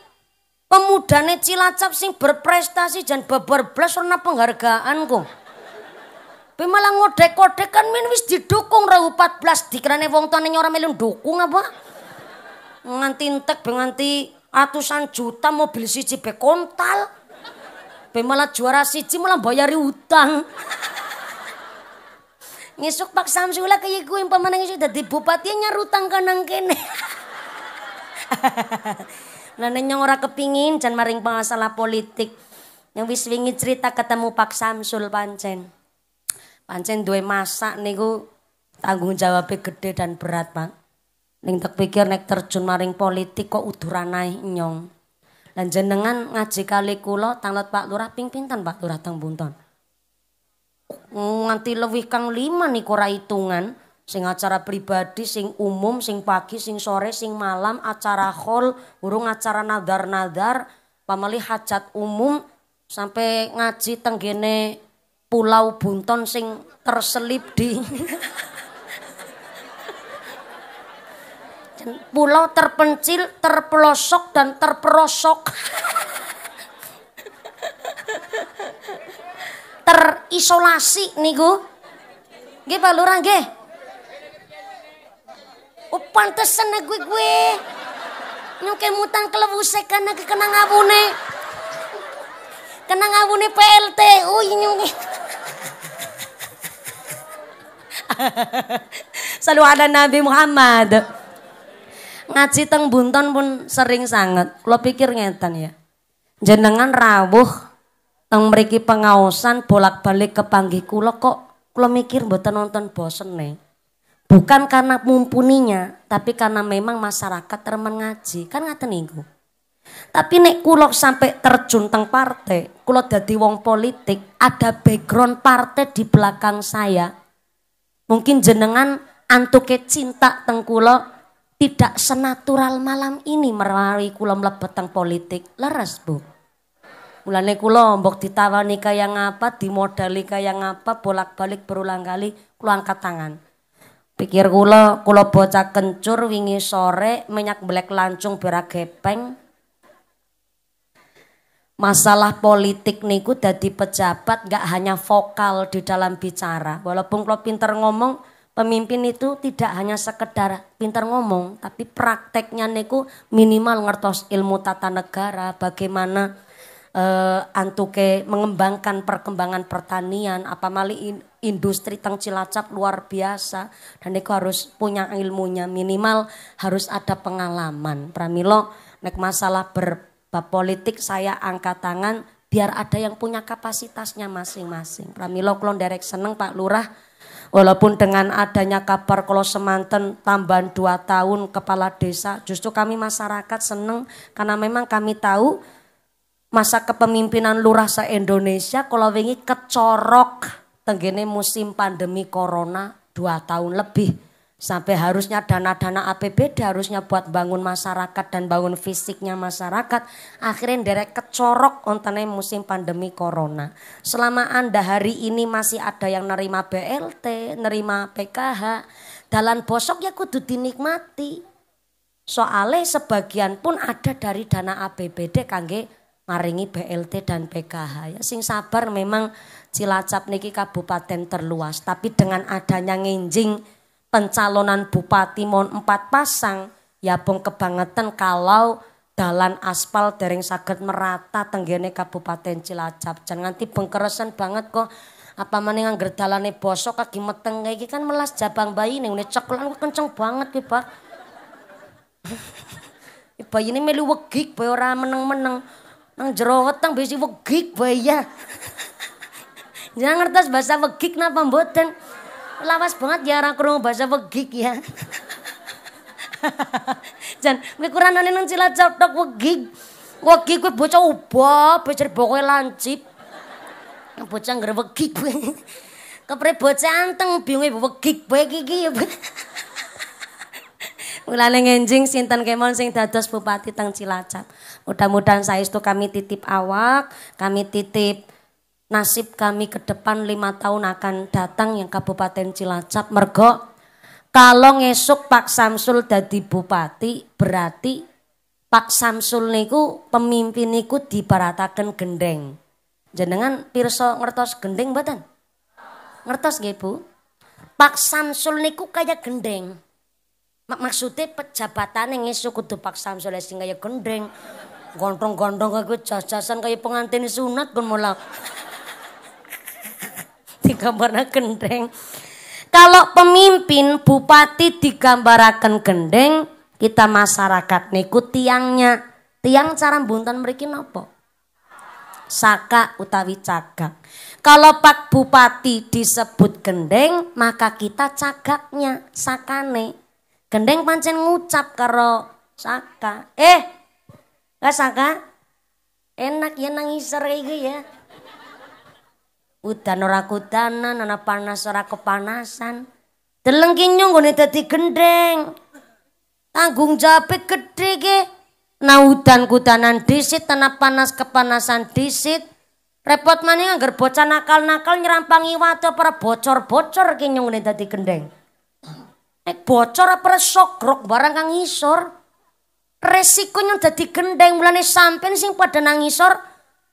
nih Cilacap sing berprestasi dan babar blas ana penghargaan kok. Pe malah ngodek-kodek kan min wis didukung rahu 14 dikerane wong tuane nyora melun dukung apa? Nganti entek nganti atusan juta mobil siji be kontal. Pemala juara siji malah bayari utang. Ngesuk Pak Samsula kaya yang pemenang itu dadi bupati nyarutang ke kene. nah nyong ora kepingin jan maring masalah politik. Yang wis wingi cerita ketemu Pak Samsul pancen. Pancen duwe masak niku tanggung jawabnya gede dan berat, Pak. Ning tak pikir nek terjun maring politik kok uduran nyong. Dan jenengan ngaji kali kulo tanglet Pak Lurah ping pintan Pak Lurah teng Bunton? Nganti lebih kang lima nih kura hitungan, sing acara pribadi, sing umum, sing pagi, sing sore, sing malam, acara hall, urung acara nadar-nadar, pameli hajat umum sampai ngaji tenggene Pulau Bunton sing terselip di pulau terpencil, terpelosok dan terperosok. Terisolasi niku. Nggih Pak Lurah nggih. Oh pantesan gue gue. Nyuke mutan kelewuse karena kena ngabune. Kena ngabune PLT. Oh iya, nyuke. Salu ada Nabi Muhammad ngaji teng bunton pun sering sangat. Lo pikir ngetan ya. Jenengan rawuh teng mriki pengaosan bolak-balik ke panggih kula kok kula mikir buat nonton bosen nih. Bukan karena mumpuninya, tapi karena memang masyarakat remen ngaji. Kan ngaten niku. Tapi nek kula sampai terjun teng partai, kula jadi wong politik, ada background partai di belakang saya. Mungkin jenengan antuke cinta teng kula tidak senatural malam ini merawai kula mlebet politik. Leres, Bu. Mulane kula mbok ditawani kaya ngapa, dimodali kaya ngapa, bolak-balik berulang kali kula angkat tangan. Pikir kula, kula bocah kencur wingi sore minyak blek lancung berak gepeng. Masalah politik niku dadi pejabat gak hanya vokal di dalam bicara. Walaupun kula pinter ngomong, Pemimpin itu tidak hanya sekedar pintar ngomong, tapi prakteknya niku minimal ngertos ilmu tata negara, bagaimana e, antuke mengembangkan perkembangan pertanian, apa mali industri teng Cilacap luar biasa dan niku harus punya ilmunya minimal harus ada pengalaman. Pramilo nek masalah berbab politik saya angkat tangan biar ada yang punya kapasitasnya masing-masing. Pramilo klon derek seneng Pak Lurah Walaupun dengan adanya kabar kalau semanten tambahan dua tahun kepala desa, justru kami masyarakat seneng karena memang kami tahu masa kepemimpinan lurah se-Indonesia kalau ini kecorok tenggene musim pandemi corona dua tahun lebih Sampai harusnya dana-dana APBD harusnya buat bangun masyarakat dan bangun fisiknya masyarakat. Akhirnya derek kecorok ontane musim pandemi corona. Selama Anda hari ini masih ada yang nerima BLT, nerima PKH. dalam bosok ya kudu dinikmati. Soalnya sebagian pun ada dari dana APBD kangge maringi BLT dan PKH. Ya, sing sabar memang Cilacap niki kabupaten terluas. Tapi dengan adanya nginjing pencalonan bupati mau empat pasang ya bong kebangetan kalau dalan aspal dering sakit merata tenggene Kabupaten Cilacap. jangan nganti pengkerasan banget kok apa mana yang gerdalane bosok kaki meteng kayak kan melas jabang bayi nih ning cekulan kok kenceng banget nih Pak. bayi ini melu wegik bayi orang meneng-meneng. Nang jero besi wegik bayi ya. Jangan ngertos bahasa wegik napa mboten. Lawas banget ya orang krungu bahasa wegik ya. Jan mikuranane nang Cilacap tok wegik. Wegik gue bocah ubah, bocah bokoke lancip. Bocah ngrewegik kuwi. Kepre bocah anteng bingung wegik bae iki ya. Mulane ngenjing sinten kemon sing dados bupati teng Cilacap. Mudah-mudahan saya itu kami titip awak, kami titip nasib kami ke depan lima tahun akan datang yang Kabupaten Cilacap mergo kalau ngesuk Pak Samsul jadi bupati berarti Pak Samsul niku pemimpin niku di dibarataken gendeng jenengan pirsa ngertos gendeng badan ngertos gak Bu Pak Samsul niku kayak gendeng Mak maksudnya yang ngesuk itu Pak Samsul sing kaya gendeng gondrong-gondrong kayak jas-jasan kayak pengantin sunat pun mulai digambarkan gendeng. Kalau pemimpin bupati digambarkan gendeng, kita masyarakat niku tiangnya. Tiang cara buntan mereka napa? Saka utawi cagak. Kalau pak bupati disebut gendeng, maka kita cagaknya, sakane. Gendeng pancen ngucap karo saka. Eh, gak saka? Enak ya nangis serai gitu ya. udan ora kudanan ana panas ora kepanasan deleng ki nyunggone dadi gendeng tanggung jawab gedhe ki na udan kudanan disit ana panas kepanasan disit repot maning anggar bocah nakal-nakal nyerampangi wato para bocor-bocor ki nyunggone dadi gendeng nek bocor apa grok barang kang isor resiko nyung dadi gendeng mulane sampean sing pada nangisor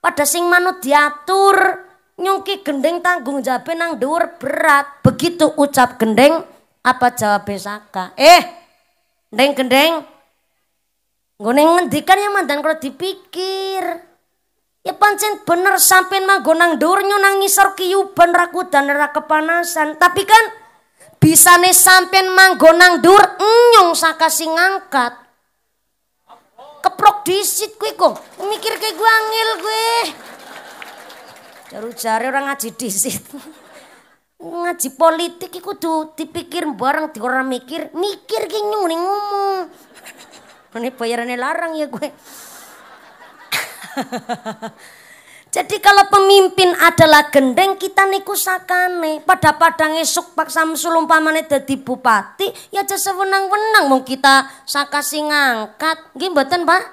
pada sing manut diatur nyungki gendeng tanggung jawab nang dhuwur berat. Begitu ucap gendeng apa jawab Saka? Eh, gendeng gendeng. Nggone ngendikan ya mantan kalau dipikir. Ya pancen bener sampean gue nang dhuwur nyunang ngisor kiyuban dan ra kepanasan. Tapi kan bisa bisane sampean manggon nang dhuwur nyung saka sing ngangkat. Keprok disit kuwi Mikir kayak gue angil gue. Jaru jari orang ngaji di situ. ngaji politik itu tuh dipikir bareng di orang mikir, mikir gini nyuni ngomong. Ini bayarannya larang ya gue. Jadi kalau pemimpin adalah gendeng kita niku sakane. Pada padang esuk Pak Samsul umpamane jadi bupati ya aja sewenang-wenang mau kita sakasi ngangkat. Nggih mboten, Pak?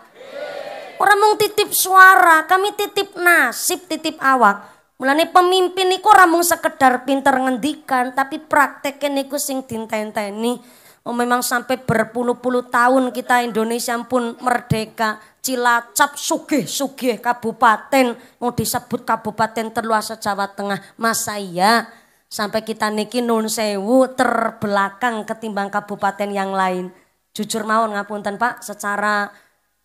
Orang mau titip suara, kami titip nasib, titip awak. Mulane pemimpin niku ramu sekedar pinter ngendikan, tapi prakteknya niku sing ditenteni. Oh memang sampai berpuluh-puluh tahun kita Indonesia pun merdeka. Cilacap sugih-sugih kabupaten. Mau disebut kabupaten terluas Jawa Tengah. Masa iya sampai kita niki nun sewu terbelakang ketimbang kabupaten yang lain. Jujur mawon ngapunten Pak, secara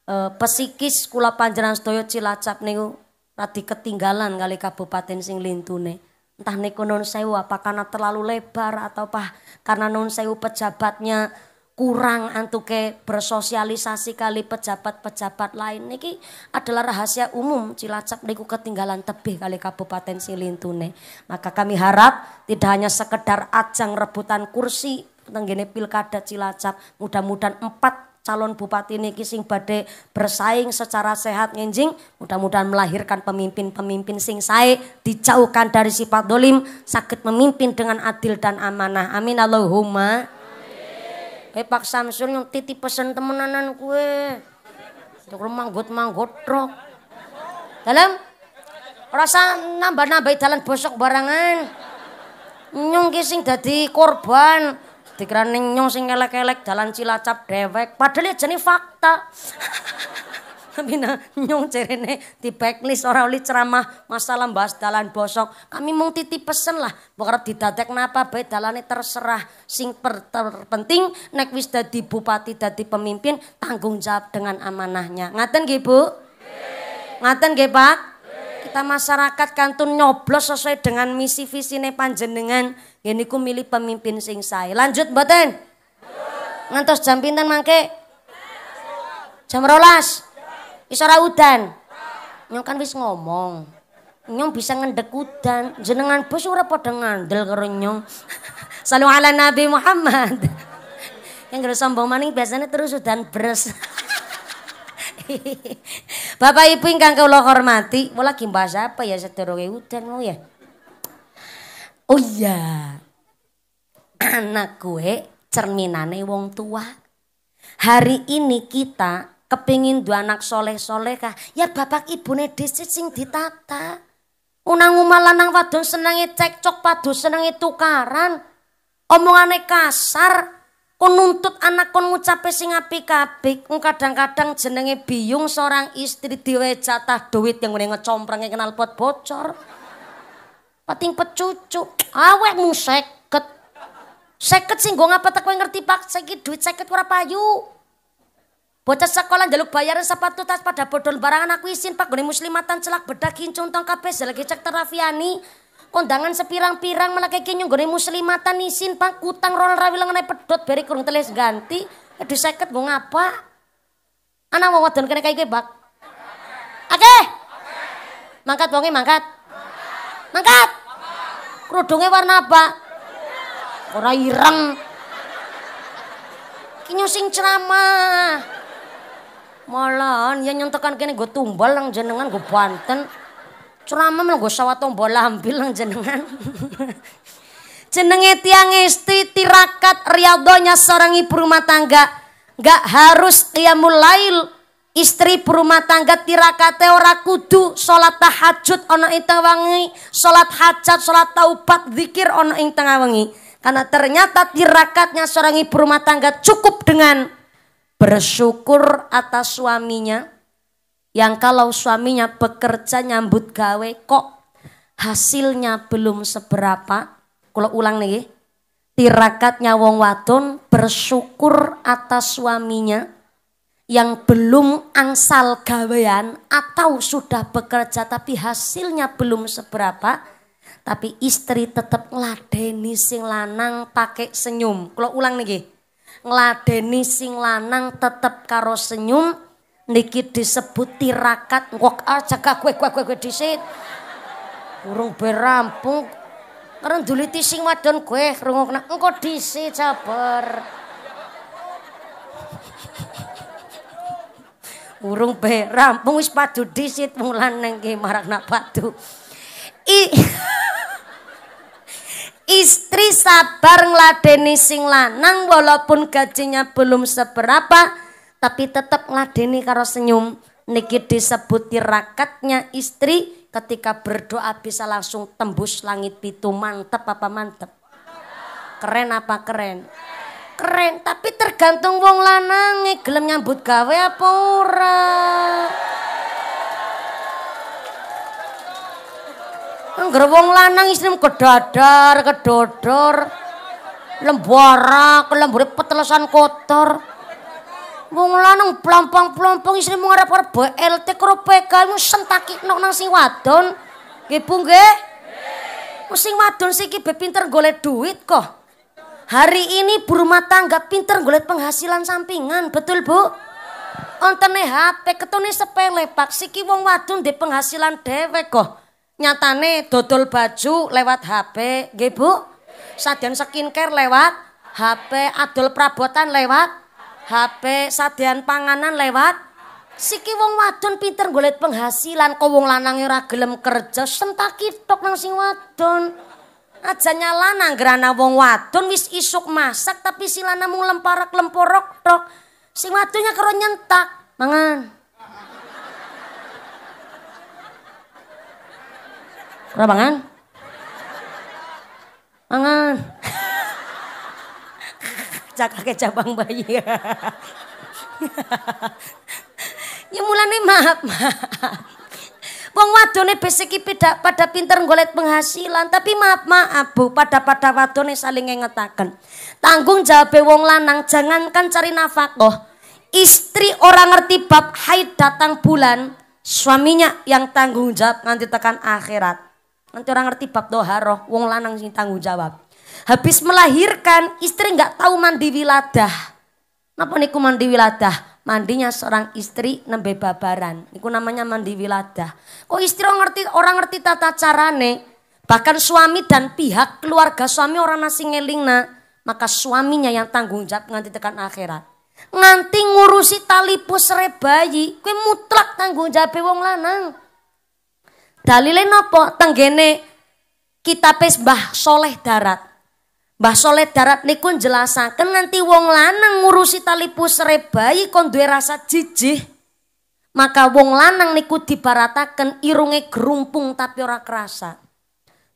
uh, pesikis kula panjenengan sedaya Cilacap niku Radi ketinggalan kali kabupaten sing lintune. Entah niku non sewu apa karena terlalu lebar atau apa karena non sewu pejabatnya kurang ke bersosialisasi kali pejabat-pejabat lain niki adalah rahasia umum Cilacap niku ketinggalan tebih kali Kabupaten Silintune. Maka kami harap tidak hanya sekedar ajang rebutan kursi tentang tenggene pilkada Cilacap, mudah-mudahan empat calon bupati niki sing badhe bersaing secara sehat nginjing mudah-mudahan melahirkan pemimpin-pemimpin sing sae dijauhkan dari sifat dolim sakit memimpin dengan adil dan amanah amin Allahumma Eh Pak Samsul yang titip pesen temenanan kue. Tuk manggut manggut trok. Dalam rasa nambah-nambah jalan bosok barangan. Nyung sing jadi korban Dikirani nyung sing elek-elek dalan Cilacap dewek. Padahal ya jadi fakta. Tapi nah, nyung cerene di backlist orang oleh ceramah masalah bahas dalan bosok. Kami mau titip pesen lah. Pokoknya didadek napa bae dalane terserah. Sing per, terpenting nek wis dadi bupati dadi pemimpin tanggung jawab dengan amanahnya. Ngaten nggih Bu? Ngaten nggih Pak? data masyarakat kantun nyoblos sesuai dengan misi visine panjenengan ini ku milih pemimpin sing saya lanjut baten ngantos jam pinten mangke jam rolas isora udan nyong kan wis ngomong nyong bisa ngendek udan jenengan bos ora padha ngandel karo nyong salu ala nabi Muhammad yang gresam sombong maning biasanya terus udan beres Bapak Ibu ingkang kula hormati, walau lagi bahas apa ya sedurunge udan mau ya? Oh iya. Anak gue cerminane wong tua. Hari ini kita kepingin dua anak soleh-soleh kah? Ya bapak ibu dhisik sing ditata. Unang umal lanang wadon senenge cekcok padu senenge tukaran. Omongane kasar, Kon nuntut anak kon ngucape sing apik kabeh. kadang-kadang jenenge biung seorang istri diwe jatah duit yang ngene yang kenal pot bocor. Pating pecucu, awekmu seket. Seket sing gue ngapa tak gue ngerti Pak, saiki duit seket ora payu. Bocah sekolah jaluk bayaran sepatu tas pada bodol barangan aku isin Pak gone muslimatan celak bedak kincung tong kabeh lagi cek terafiani. kondangan sepirang-pirang menake iki nyunggone muslimatan isin Pak utang rol rawi lengene pedot beri kurung teles ganti di seket gue ngapa anak mau wadon kene kayak bak oke mangkat wongi mangkat mangkat kerudungnya warna apa ora ireng kinyo sing ceramah malah yang nyontekan kene gua tumbal yang jenengan gua banten Ceramah mlung gue sawat tombo jenengan. Jenenge tiang istri tirakat riadonya seorang ibu rumah tangga. Gak harus ia mulai istri berumah tangga tirakat ora kudu sholat tahajud ono ing tengah wangi sholat hajat, sholat taubat, zikir ono ing tengah wangi Karena ternyata tirakatnya seorang ibu rumah tangga cukup dengan bersyukur atas suaminya, yang kalau suaminya bekerja nyambut gawe kok hasilnya belum seberapa. Kalau ulang nih, tirakatnya wong wadon bersyukur atas suaminya yang belum angsal gawean atau sudah bekerja tapi hasilnya belum seberapa tapi istri tetap ngladeni sing lanang pakai senyum kalau ulang nih ngeladeni sing lanang tetap karo senyum niki disebut tirakat ngok aja ah, gak kue kue kue kue disit urung berampung karena duli sing wadon kue nak engkau disit sabar urung berampung wis padu disit mulan nengki marak nak padu i istri sabar ngeladeni sing lanang walaupun gajinya belum seberapa tapi tetap ngladeni karo senyum niki disebut tirakatnya istri ketika berdoa bisa langsung tembus langit pitu mantep apa mantep keren apa keren keren tapi tergantung wong lanang, gelem nyambut gawe apa ora Angger wong lanang isine kedadar, kedodor, lemborak, lembure petelesan kotor. Wong lanang blompong-blompong istri mung arep-arep BLT karo PK mung nok nang sing wadon. Nggih Bu nggih? Sing wadon siki be pinter golek duit kok. Hari ini berumah tangga pinter golek penghasilan sampingan, betul Bu? Ontene HP ketone sepele Pak, siki wong wadon di penghasilan dhewe kok. Nyatane dodol baju lewat HP, nggih Bu? Sadyan skincare lewat HP, adol perabotan lewat HP sadian panganan lewat Siki wong wadon pinter golek penghasilan kok wong lanang ora gelem kerja sentaki tok nang sing wadon. Aja nyala nanggerana wong wadon wis isuk masak tapi si lanang mung lemparak lemporok tok. Sing wadonnya kero nyentak mangan. kero mangan? Mangan. kakek cabang bayi. ya mulane maaf, maaf. Wong wadone besiki pada, pada pinter golek penghasilan, tapi maaf maaf Bu, pada pada wadone saling ngetaken. Tanggung jawab wong lanang jangankan cari nafkah, istri orang ngerti bab haid datang bulan, suaminya yang tanggung jawab nanti tekan akhirat. Nanti orang ngerti bab doharoh, wong lanang sing tanggung jawab. Habis melahirkan, istri nggak tahu mandi wiladah. Napa niku mandi wiladah? Mandinya seorang istri nembe babaran. Niku namanya mandi wiladah. Kok istri orang ngerti, orang ngerti tata carane? Bahkan suami dan pihak keluarga suami orang nasi ngelingna, Maka suaminya yang tanggung jawab nganti tekan akhirat. Nganti ngurusi tali pusre bayi. Kue mutlak tanggung jawab wong lanang. Dalile nopo tenggene kita pes soleh darat. Mbah Soleh Darat niku jelasaken nganti wong lanang ngurusi tali pusre bayi kon duwe rasa jijih. Maka wong lanang niku dibarataken irunge gerumpung tapi ora kerasa.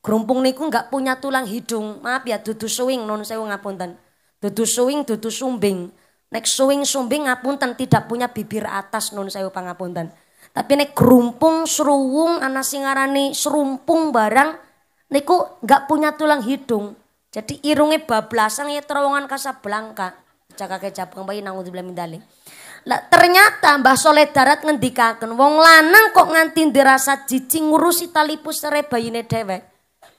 Gerumpung niku nggak punya tulang hidung. Maaf ya dudu suwing non sewu ngapunten. Dudu suwing dudu sumbing. Nek suwing sumbing ngapunten tidak punya bibir atas non sewu pangapunten. Tapi nek gerumpung seruwung ana sing serumpung barang niku nggak punya tulang hidung. Jadi irungnya bablasang ya terowongan Kasablanka. Cakake cabang bayi nangudzubillah di dzalik. Lah ternyata Mbah Soleh Darat ngendikaken wong lanang kok ngantin dirasa cicing ngurusi tali pusar e bayine dewe.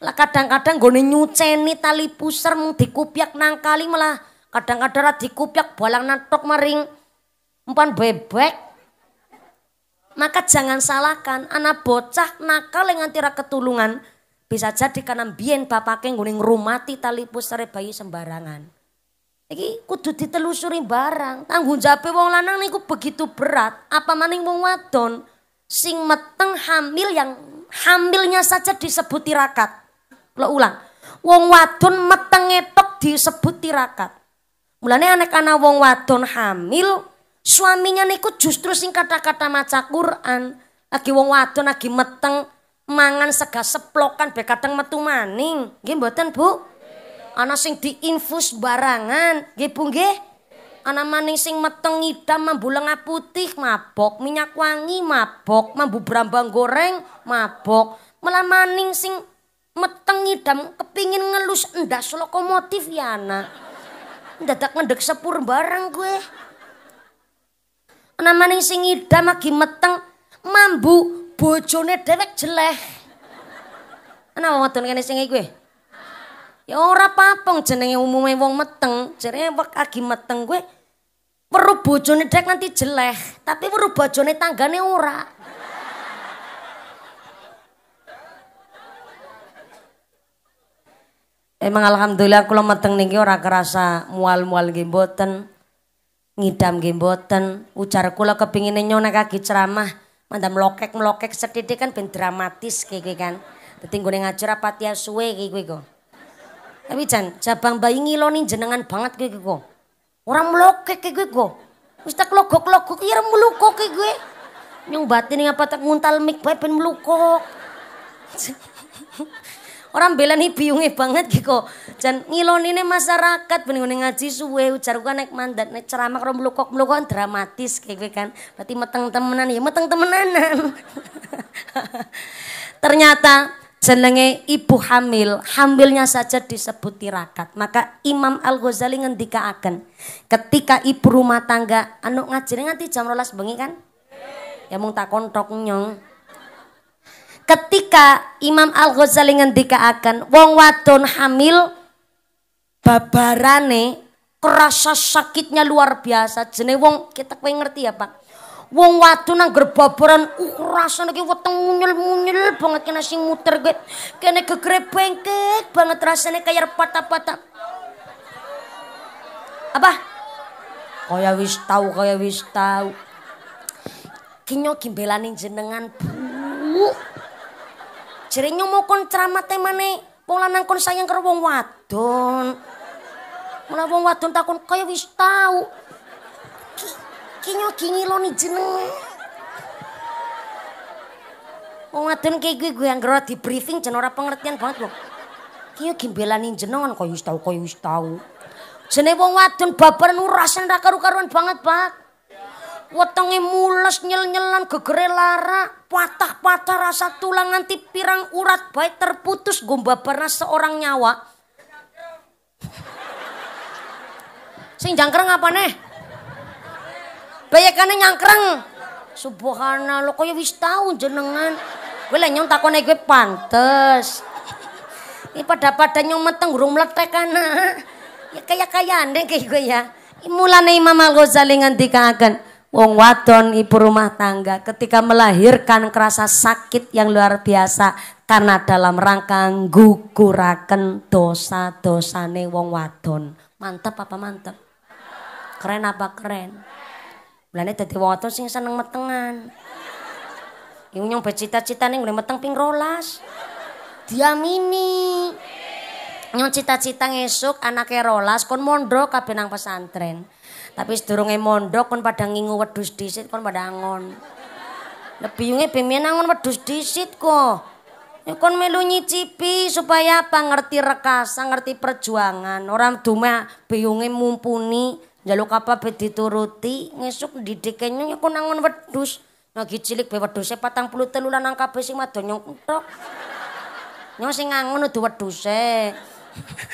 Lah kadang-kadang gone nyuceni tali puser mung dikupyak nang kali malah kadang-kadang dikupiak dikupyak balang natok maring umpan bebek. Maka jangan salahkan anak bocah nakal yang nganti ketulungan. Bisa jadi karena bien biyen bapake guning rumati tali pusare bayi sembarangan. Iki kudu ditelusuri barang. Tanggung jawab wong lanang niku begitu berat, apa maning wong wadon sing meteng hamil yang hamilnya saja disebut tirakat. Lo ulang. Wong wadon meteng etok disebut tirakat. Mulane anak anak wong wadon hamil, suaminya niku justru sing kata-kata maca Quran. Lagi wong wadon lagi meteng mangan sega seplokan be kadang metu maning. Nggih mboten, Bu? Ana sing diinfus barangan, nggih Bu nggih? Ana maning sing meteng idam mambu lengah putih mabok, minyak wangi mabok, mambu brambang goreng mabok. malah maning sing meteng idam kepingin ngelus endas lokomotif ya ana. Dadak ngedek sepur barang gue. Ana maning sing idam lagi meteng mambu bojone dhewek jelek. wong wadon kene sing iki Ya ora papung jenenge umume wong meteng, jenenge agi meteng kuwi weruh bojone dhek nanti jeleh, tapi weruh bojone tanggane ora. Emang alhamdulillah kula meteng nengi ora kerasa mual-mual nggih mboten. Ngidam nggih mboten. Ujar kula kepingine kaki ceramah Mandam lokek melokek setitik kan ben dramatis kayak kan. Dadi gue ngajur apa tiap suwe kayak gue, kok. Tapi jan jabang bayi ngiloni jenengan banget kayak gue, Orang melokek kayak kok. Wis logok-logok ya melukok kayak gue. Nyung batin apa tak nguntal mik bae ben melukok. Orang bela nih biungnya banget ki gitu. dan ngilon ini masyarakat bening ngaji suwe ujar gua naik mandat naik ceramah kalau melukok melukok dramatis kayak gue gitu kan. Berarti meteng temenan ya meteng temenan. Ternyata jenenge ibu hamil, hamilnya saja disebut tirakat. Maka Imam Al Ghazali akan ketika ibu rumah tangga anu ngaji nanti jam rolas bengi kan? Ya mung tak kontok nyong ketika Imam Al-Ghazali akan wong wadon hamil babarane kerasa sakitnya luar biasa jene wong kita kau ngerti ya Pak wong wadon nang gerbaboran, uh rasane ki weteng munyel-munyel banget kena sing muter gue kena kene gegrebengket banget rasanya kayak patah-patah apa kaya wis tau kaya wis tau kinyo kimbelanin jenengan bu jere nyumu kon ceramate maneh wong lanang kon sayang karo wong wadon. Mula wong wadon takon kaya wis tau. Ki, ki nyogi ngiloni jeneng. Wong wadon kayak gue gue yang gerak di briefing jenora pengertian banget loh. Ki nyogi belani jenengan kaya wis tau kaya wis tau. Jene wong wadon babaran urasan raka karuan banget, Pak wetenge mules nyel-nyelan gegere lara patah-patah rasa tulang nganti pirang urat baik terputus pernah seorang nyawa sing jangkreng apa neh bayakane nyangkreng subhanallah kaya wis tau jenengan gue lenyong takone gue pantes ini pada pada nyong meteng urung meletek ya kaya kaya ande kayak gue ya mulane Imam Al Ghazali ngendikaken Wong wadon ibu rumah tangga ketika melahirkan kerasa sakit yang luar biasa karena dalam rangka guguraken dosa-dosane wong wadon. Mantep apa mantep? Keren apa keren? Mulane dadi wong wadon sing seneng metengan. Iku nyong bercita-cita udah meteng ping rolas. Diamini. Nyong cita-cita ngesuk anaknya rolas kon mondro kabeh nang pesantren. Tapi sedurunge mondok kon padha ngingu wedhus disit kon padha ngon. Lebiyunge pemen ngon wedhus disit kok. Ya kon melu nyicipi supaya apa ngerti rekasa, ngerti perjuangan. Orang duma biyunge mumpuni njaluk apa be dituruti, ngesuk didikene ya kon ngon wedhus. Nagi cilik be wedhuse 43 lan nang kabeh sing madonyong tok. Nyong sing ngono duwedhuse.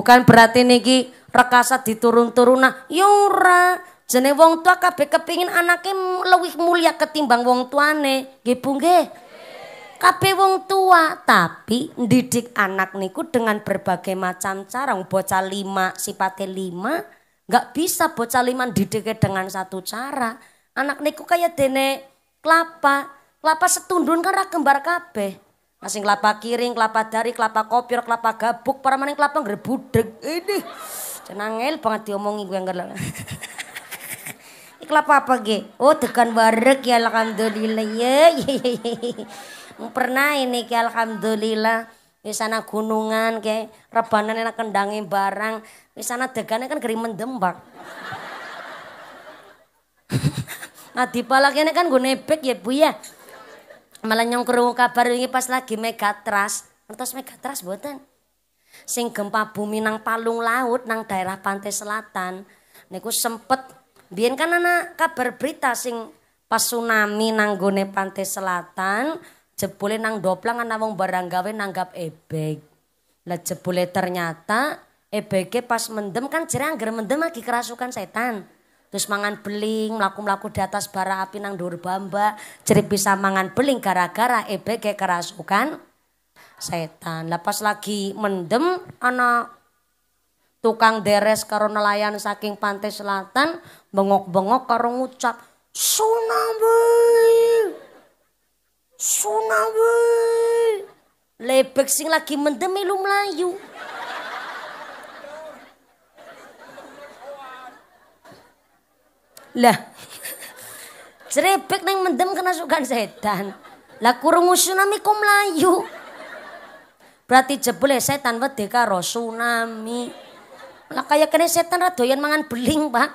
Bukan berarti niki rekasa diturun-turun nah, yura ya jeneng wong tua kabeh kepingin anaknya lebih mulia ketimbang wong tuane nggih ge. nggih kabeh wong tua tapi didik anak niku dengan berbagai macam cara bocah lima sifatnya lima nggak bisa bocah lima didiknya dengan satu cara anak niku kayak dene kelapa kelapa setundun kan ra kembar kabeh Masing kelapa kiring, kelapa dari, kelapa kopior, kelapa gabuk, para maning kelapa ngrebudeg. Ini cenangel banget diomongi gue enggak Ini kelapa apa ge? Oh tekan barek ya alhamdulillah ya. Pernah ini ke alhamdulillah. Di sana gunungan ke rebanan enak kendangi barang. Di sana degane kan geri mendembak. Nah dipalak ini kan gue nebek ya bu ya malah nyong kabar ini pas lagi megatras. Ngertos megatras buatan. Sing gempa bumi nang palung laut nang daerah pantai selatan niku sempet biar kan kabar berita sing pas tsunami nang gone pantai selatan jebule nang doplang anawong wong barang gawe nanggap ebek. Lah jebule ternyata ebeke pas mendem kan jerang mendem lagi kerasukan setan. Terus mangan beling, melaku melaku di atas bara api nang dur bamba, jerip bisa mangan beling gara-gara EBG kerasukan setan. Lepas lagi mendem ana tukang deres karo nelayan saking pantai selatan bengok-bengok karo ngucap tsunami. Tsunami. Lebek sing lagi mendem ilu melayu. Lah. Cerebek neng mendem kena sukan setan. Lah kurung tsunami kok melayu. Berarti jebule setan wedi karo tsunami. Lah kaya kene setan ra doyan mangan beling, Pak.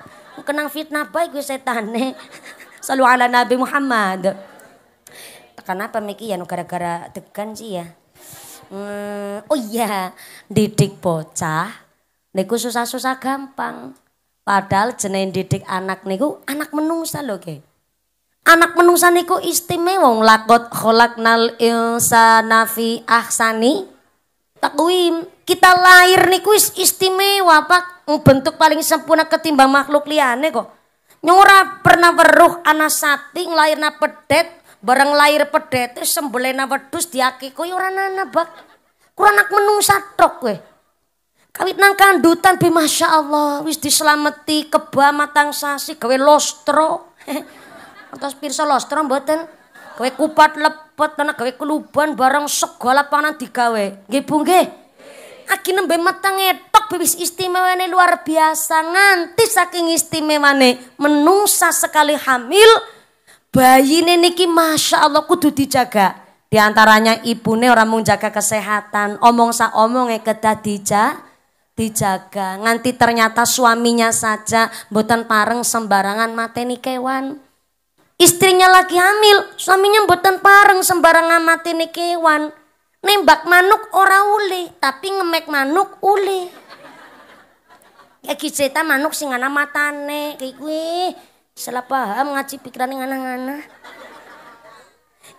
Kenang fitnah baik gue setane. Selalu ala Nabi Muhammad. Kenapa Miki ya gara-gara degan sih ya? Hmm, oh iya, didik bocah niku susah-susah gampang. Padahal jenenge didik anak niku anak menungsa lho, Anak menungsa niku istimewa lakot kholaknal insana fi ahsani takwim. Kita lahir niku istimewa, Pak. Bentuk paling sempurna ketimbang makhluk liane kok. Nyora pernah weruh anak sati lahirna pedet, bareng lahir pedet sembelena wedhus diakiko yo ya ora nana, Pak. Kurang anak menungsa tok kowe. Kawit nang kandutan bi Masya Allah. Wis diselameti keba matang sasi. Gawe lostro. Atas pirsa lostro mboten. Gawe kupat lepet. Karena gawe keluban bareng segala panan di Nggih bu nggih. Akhirnya be matang etok be istimewa istimewane luar biasa. Nganti saking istimewa istimewane. Menungsa sekali hamil. bayi ini niki masya Allah kudu dijaga. diantaranya ibu ibune orang menjaga kesehatan, omong sa omong kedah dijaga dijaga nganti ternyata suaminya saja mboten pareng sembarangan mateni kewan istrinya lagi hamil suaminya mboten pareng sembarangan mateni kewan nembak manuk ora uli tapi ngemek manuk uli kayak cerita manuk sing ana matane kayak kuwi salah paham ngaji pikiran yang ngana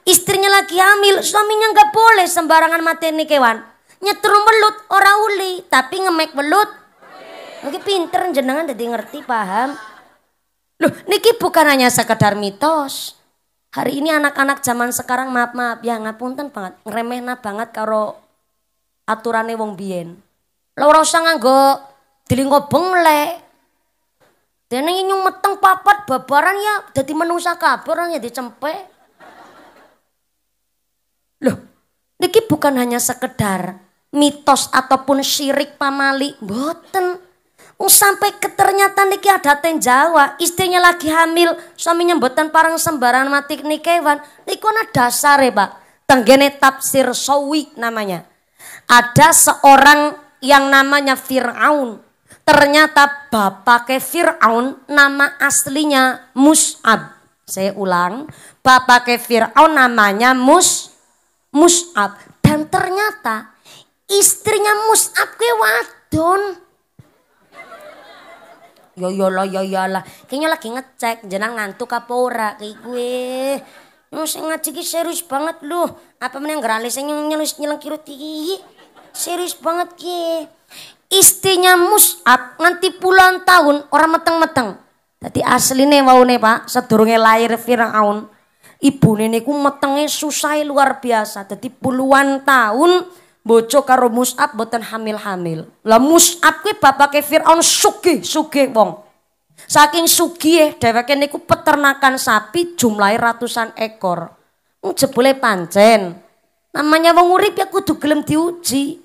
istrinya lagi hamil suaminya nggak boleh sembarangan mateni kewan nyetrum belut ora uli tapi ngemek belut Oke pinter jenengan jadi ngerti paham Loh niki bukan hanya sekedar mitos Hari ini anak-anak zaman sekarang maaf-maaf ya ngapunten banget ngeremehna banget karo aturane wong biyen lo ora usah nganggo dilingo bengle Dene nyung meteng papat babaran ya jadi menungsa kabur ya dicempe Loh, niki bukan hanya sekedar mitos ataupun syirik pamali boten sampai keternyata niki ada ten Jawa istrinya lagi hamil suaminya boten parang sembarangan mati nih kewan niku ana ya Pak tenggene tafsir sawi namanya ada seorang yang namanya Fir'aun ternyata ke Fir'aun nama aslinya Mus'ab saya ulang ke Fir'aun namanya Mus Mus'ab dan ternyata Istrinya Mus'ab kuwi wadon. Yo ya, yo ya lah yo ya, yo lah. Kayaknya lagi ngecek jenang ngantuk apa ora kayak gue. Yo ngaji ki serius banget lu. Apa meneng grale sing nyelus nyelang kirut Serius banget ki. Istrinya Mus'ab nganti puluhan tahun orang meteng-meteng. Dadi asline waune Pak, sedurunge lahir Firaun, ibu nenekku metenge susah luar biasa. jadi puluhan tahun bocok karo Mus'ab boten hamil-hamil. Lah Mus'ab kuwi bapake Firaun sugi sugi wong. Saking ya, dheweke niku peternakan sapi jumlahe ratusan ekor. Jebule pancen. Namanya wong urip ya kudu gelem diuji.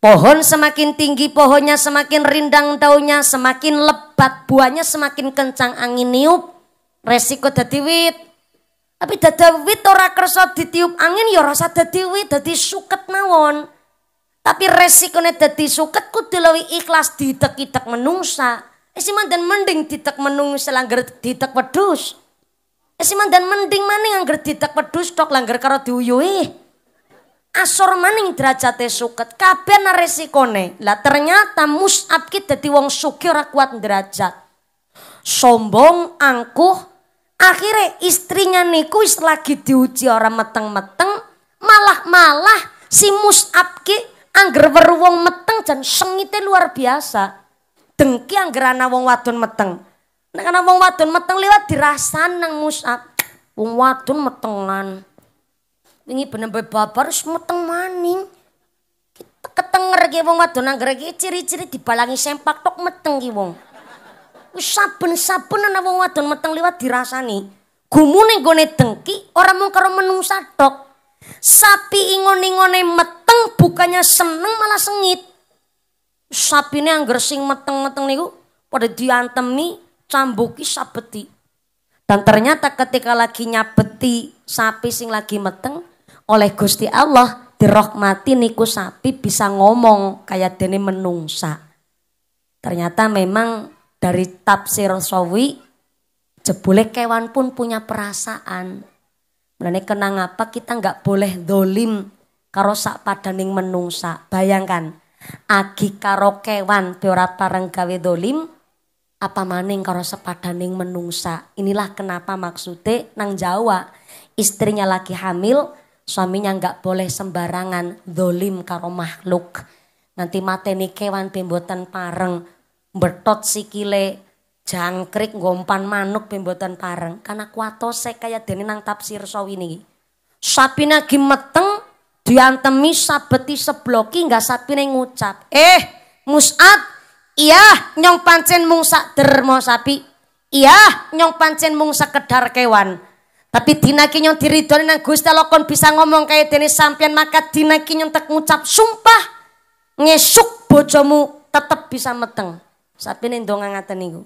Pohon semakin tinggi pohonnya semakin rindang daunnya semakin lebat buahnya semakin kencang angin niup. Resiko dadi wit. Tapi dada wit ora kerso ditiup angin ya rasa dadi wit dadi suket mawon. Tapi resikone dadi suket kudu luwih ikhlas ditek-itek menungsa. Esiman eh, dan mending ditek menungsa langgar ditek pedus. Esiman eh, dan mending maning angger ditek pedus tok langgar karo diuyuhi. Asor maning derajate suket kabeh resikone. Lah ternyata Mus'ab ki dadi wong sugih ora kuat derajat. Sombong, angkuh, Akhirnya istrinya niku wis lagi diuji orang meteng-meteng, malah-malah si Mus'ab ki angger weru wong meteng jan sengite luar biasa. Dengki angger ana wong wadon meteng. Nek ana wong wadon meteng lewat dirasan nang Mus'ab. Wong wadon metengan. ini bener-bener babar wis meteng maning. ketenger ki wong wadon anggere iki ciri-ciri dibalangi sempak tok meteng ki wong saben-saben ana wong wadon meteng liwat dirasani. Gumune nggone dengki ora mung karo menungsa tok. Sapi ingon-ingone meteng bukannya seneng malah sengit. Sapi Sapine yang gersing meteng-meteng niku pada diantemi cambuki sapeti. Dan ternyata ketika lagi nyapeti sapi sing lagi meteng oleh Gusti Allah dirahmati niku sapi bisa ngomong kayak dene menungsa. Ternyata memang dari tafsir sawi jebule kewan pun punya perasaan. Mulane kenang apa kita nggak boleh dolim karo sak padaning menungsa. Bayangkan, agi karo kewan biora pareng gawe dolim, apa maning karo sepadaning menungsa. Inilah kenapa maksudnya nang Jawa istrinya lagi hamil, suaminya nggak boleh sembarangan dolim karo makhluk. Nanti mateni kewan pembuatan pareng betot sikile jangkrik ngompan manuk pembuatan pareng karena kuatose kaya dene nang tafsir sawi ini sapi nagi meteng diantemi sabeti sebloki nggak sapi neng ngucap eh musat iya nyong pancen mung sak dermo sapi iya nyong pancen mung sekedar kewan tapi dinaki nyong diridoni nang Gusti Allah kon bisa ngomong kayak dene sampean maka dinaki nyong tek ngucap sumpah ngesuk bojomu tetep bisa meteng Sapi ini donga ngaten niku.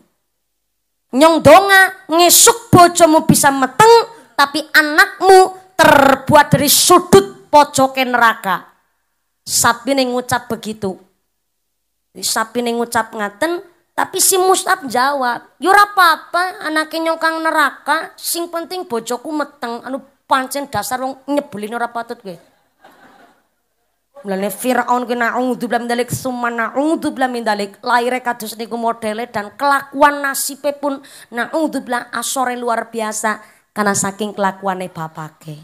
Nyong donga ngesuk bojomu bisa meteng tapi anakmu terbuat dari sudut pojok neraka. Sapi ini ngucap begitu. Sapi ini ngucap ngaten, tapi si Mustab jawab, yura apa-apa anaknya nyokang neraka, sing penting bojoku meteng, anu pancen dasar wong nyebelin ora patut gue. Mulane Firaun kena naudzubillah min mendalik summa naudzubillah min dalik. laire kados niku modele dan kelakuan nasibe pun na naudzubillah asore luar biasa karena saking kelakuane bapake.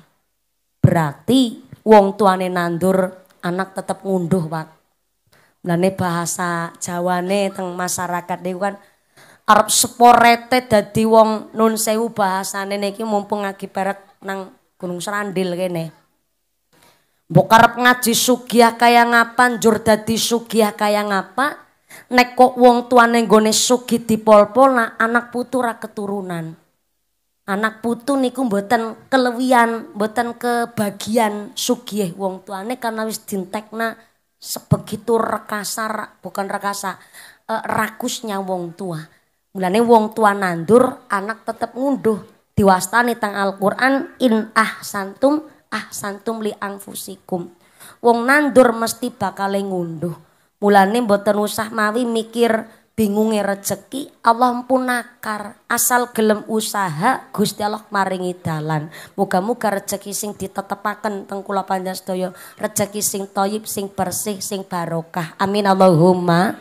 Berarti wong tuane nandur anak tetap ngunduh, Pak. Mulane bahasa Jawane teng masyarakat niku kan Arab seporete dadi wong nun sewu bahasane niki mumpung lagi perek nang Gunung Serandil kene. Bukarap ngaji sugih kaya ngapa, njur di sukiyah kaya ngapa? Nek kok wong tuane nenggone sugi di pol anak putu ra keturunan. Anak putu niku mboten kelewian, mboten kebagian sukiyah wong tuane karena wis dintekna sebegitu rekasa, bukan rekasa, e, rakusnya wong tua. Mulane wong tua nandur, anak tetep ngunduh. Diwastani tang Al-Qur'an in ahsantum ahsantum li anfusikum. Wong nandur mesti bakal ngunduh. Mulane mboten usah mawi mikir bingunge rezeki. Allah pun nakar. Asal gelem usaha, Gusti Allah maringi dalan. Muga-muga rezeki sing ditetepaken teng kula panjenengan sedaya, sing toyib, sing bersih, sing barokah. Amin Allahumma.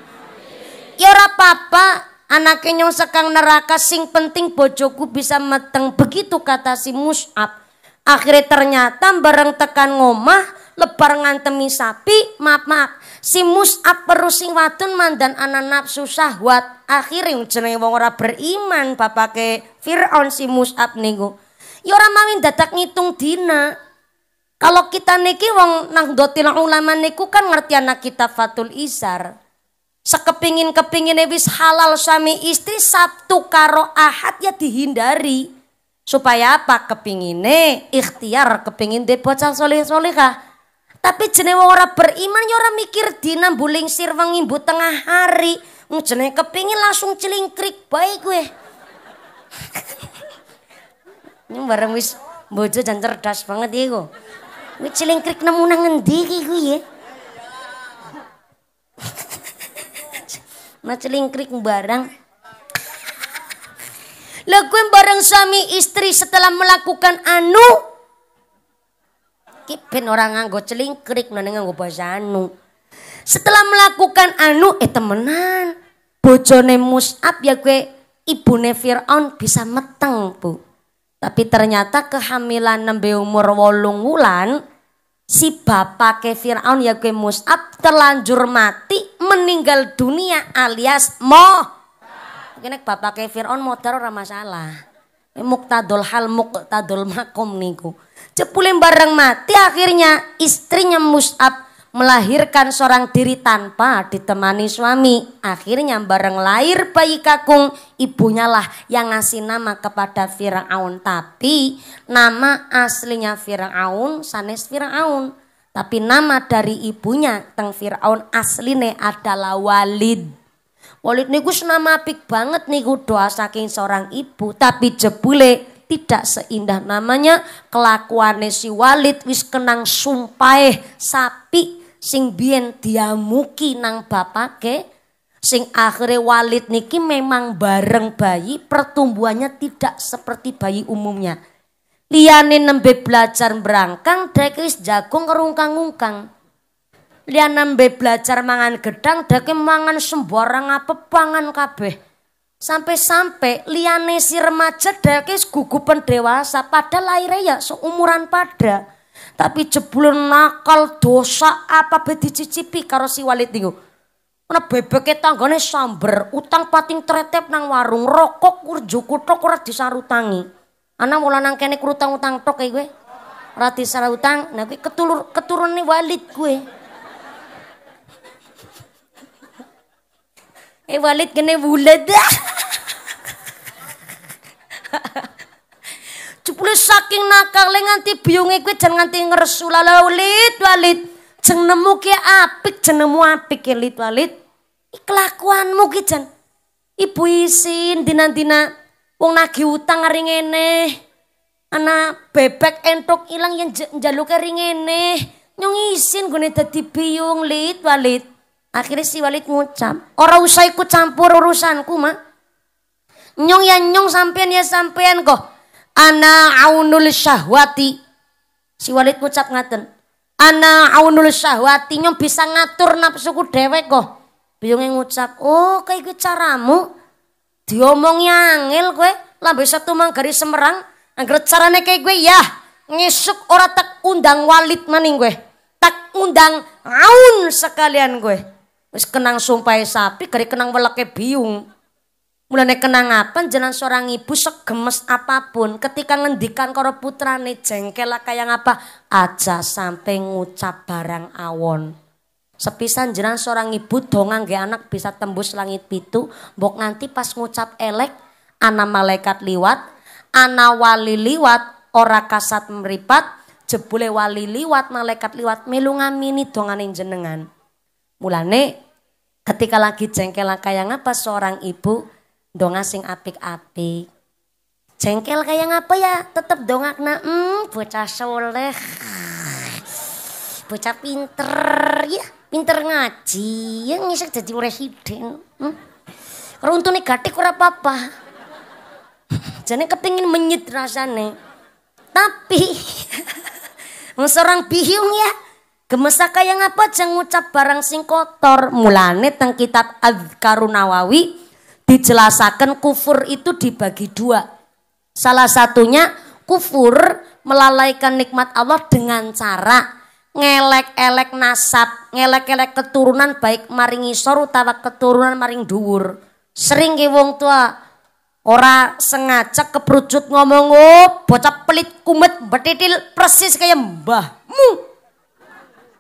Ya ora apa-apa, anaknya nyong sekang neraka sing penting bojoku bisa meteng begitu kata si Mus'ab akhirnya ternyata bareng tekan ngomah lebar ngantemi sapi maaf maaf si Mus'ab perusing wadon mandan anak nafsu syahwat akhirnya jenenge wong ora beriman bapake Fir'aun si Mus'ab niku ya ora mawin dadak ngitung dina kalau kita niki wong nang dotil ulama niku kan ngerti anak kita Fatul Isar. Sekepingin kepingin wis halal suami istri Sabtu karo Ahad ya dihindari. Supaya apa? Kepingine ikhtiar, kepingin de bocah soleh solehah. Tapi jenewa orang beriman ya orang mikir buling sir mbu tengah hari. Jenenge kepingin langsung celingkrik baik gue. Ini bareng wis bojo dan cerdas banget gue ya, wis celingkrik nemu nangan ngendi gue ya? Nah celingkrik barang. Lakuin bareng suami istri setelah melakukan anu. Kipen orang nganggo celingkrik, nanti nganggo bahasa anu. Setelah melakukan anu, eh temenan. Bojone mus'ab ya gue ibu Fir'aun bisa meteng bu. Tapi ternyata kehamilan nembe umur wolung wulan, si bapak ke Fir'aun ya gue mus'ab terlanjur mati meninggal dunia alias moh kene bapake Firaun modar ora masalah. Muktadul hal muktadul makom niku. Cepulin bareng mati akhirnya istrinya Mus'ab melahirkan seorang diri tanpa ditemani suami. Akhirnya bareng lahir bayi kakung, ibunya lah yang ngasih nama kepada Fir'aun. Tapi nama aslinya Fir'aun, sanes Fir'aun. Tapi nama dari ibunya teng Fir'aun asline adalah Walid. Walid niku nama apik banget niku doa saking seorang ibu, tapi jebule tidak seindah namanya kelakuan si Walid wis kenang sumpai sapi sing biyen muki nang bapake sing akhirnya Walid niki memang bareng bayi pertumbuhannya tidak seperti bayi umumnya. Lianin nembe belajar berangkang, dek jagung kerungkang-ungkang lian nambe belajar mangan gedang dake mangan sembarang apa pangan kabeh sampai-sampai liane si remaja dake gugupan dewasa pada lahirnya ya seumuran pada tapi jebulun nakal dosa apa be cicipi karo si Walid niku ana bebeke tanggane samber utang pating tretep nang warung rokok kurju tok ora disarutangi ana mula nang kene kurutang utang tok e kowe ora disarutang nah kuwi keturun keturune Walid gue. Eh walid kene bulat. Cepule saking nakal nganti biyunge kuwi jan nganti ngresu lala walid walid. nemu ki apik, nemu apik ki lit walid. Kelakuanmu ki jan ibu isin dinantina wong nagih utang ari ngene. Anak bebek entuk ilang yang njaluke ringene. Nyong isin gone dadi biung lit walid. Akhirnya si Walid ngucap, ora usah ikut campur urusanku, ma. Nyong ya nyong sampean ya sampean kok. Ana aunul syahwati. Si Walid ngucap ngaten. Ana aunul syahwati nyong bisa ngatur nafsuku dhewek kok. Biyonge ngucap, "Oh, kayak gue caramu. Diomongi angel kowe, lambe satu manggari Semerang, angger carane kayak gue ya. Ngesuk ora tak undang Walid maning gue. Tak undang Aun sekalian gue." Wis kenang sumpahe sapi, gari kenang weleke biung. Mulane apa? jenengan seorang ibu segemes apapun ketika ngendikan karo putrane jengkel kaya apa? aja sampai ngucap barang awon. Sepisan jenengan seorang ibu dongang ge anak bisa tembus langit pitu, mbok nganti pas ngucap elek ana malaikat liwat, ana wali liwat, ora kasat meripat, jebule wali liwat, malaikat liwat melu ngamini dongane jenengan. Mulane ketika lagi jengkel kayak ngapa seorang ibu donga sing apik-apik. Jengkel kayak ngapa ya tetep na hmm bocah soleh. Bocah pinter ya pinter ngaji yang ngisek jadi presiden. Hmm? Runtune gatik kurang apa-apa. Jadi kepingin menyit Tapi seorang bihung ya Gemesa kaya ngapa jeng ngucap barang sing kotor. Mulane teng kitab Adzkarun Nawawi dijelasaken kufur itu dibagi dua. Salah satunya kufur melalaikan nikmat Allah dengan cara ngelek-elek nasab, ngelek-elek keturunan baik maring isor utawa keturunan maring dhuwur. Sering ki wong tua ora sengaja keprucut ngomong, "Oh, bocah pelit kumet betitil persis kayak mbahmu."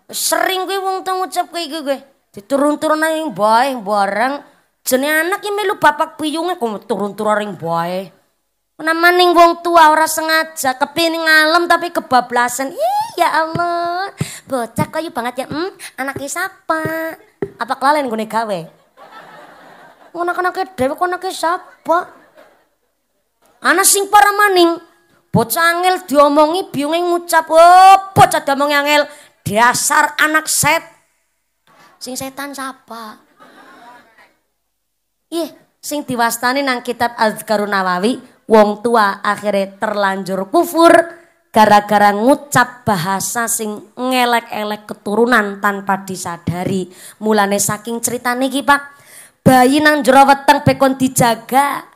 Sering gue wong teng ngucap kayak gue, gitu, kowe. Diturun-turun ning baik barang jenis anak yang melu bapak piyungnya kok turun-turun ring baik, maning wong tua orang sengaja kepingin ngalem tapi kebablasan. iya Allah, bocah kayu banget ya. Hmm, anaknya siapa? Apa kelalen gue gawe? Anak-anaknya dewa, kok anaknya siapa? Anak sing para maning. Bocah angel diomongi biunge ngucap, "Oh, bocah diomongi angel." Dasar anak set. Sing setan siapa? Ih, sing diwastani nang kitab Azkarun Nawawi, wong tua akhirnya terlanjur kufur gara-gara ngucap bahasa sing ngelek-elek keturunan tanpa disadari. Mulane saking cerita niki Pak. Bayi nang jero weteng bekon dijaga.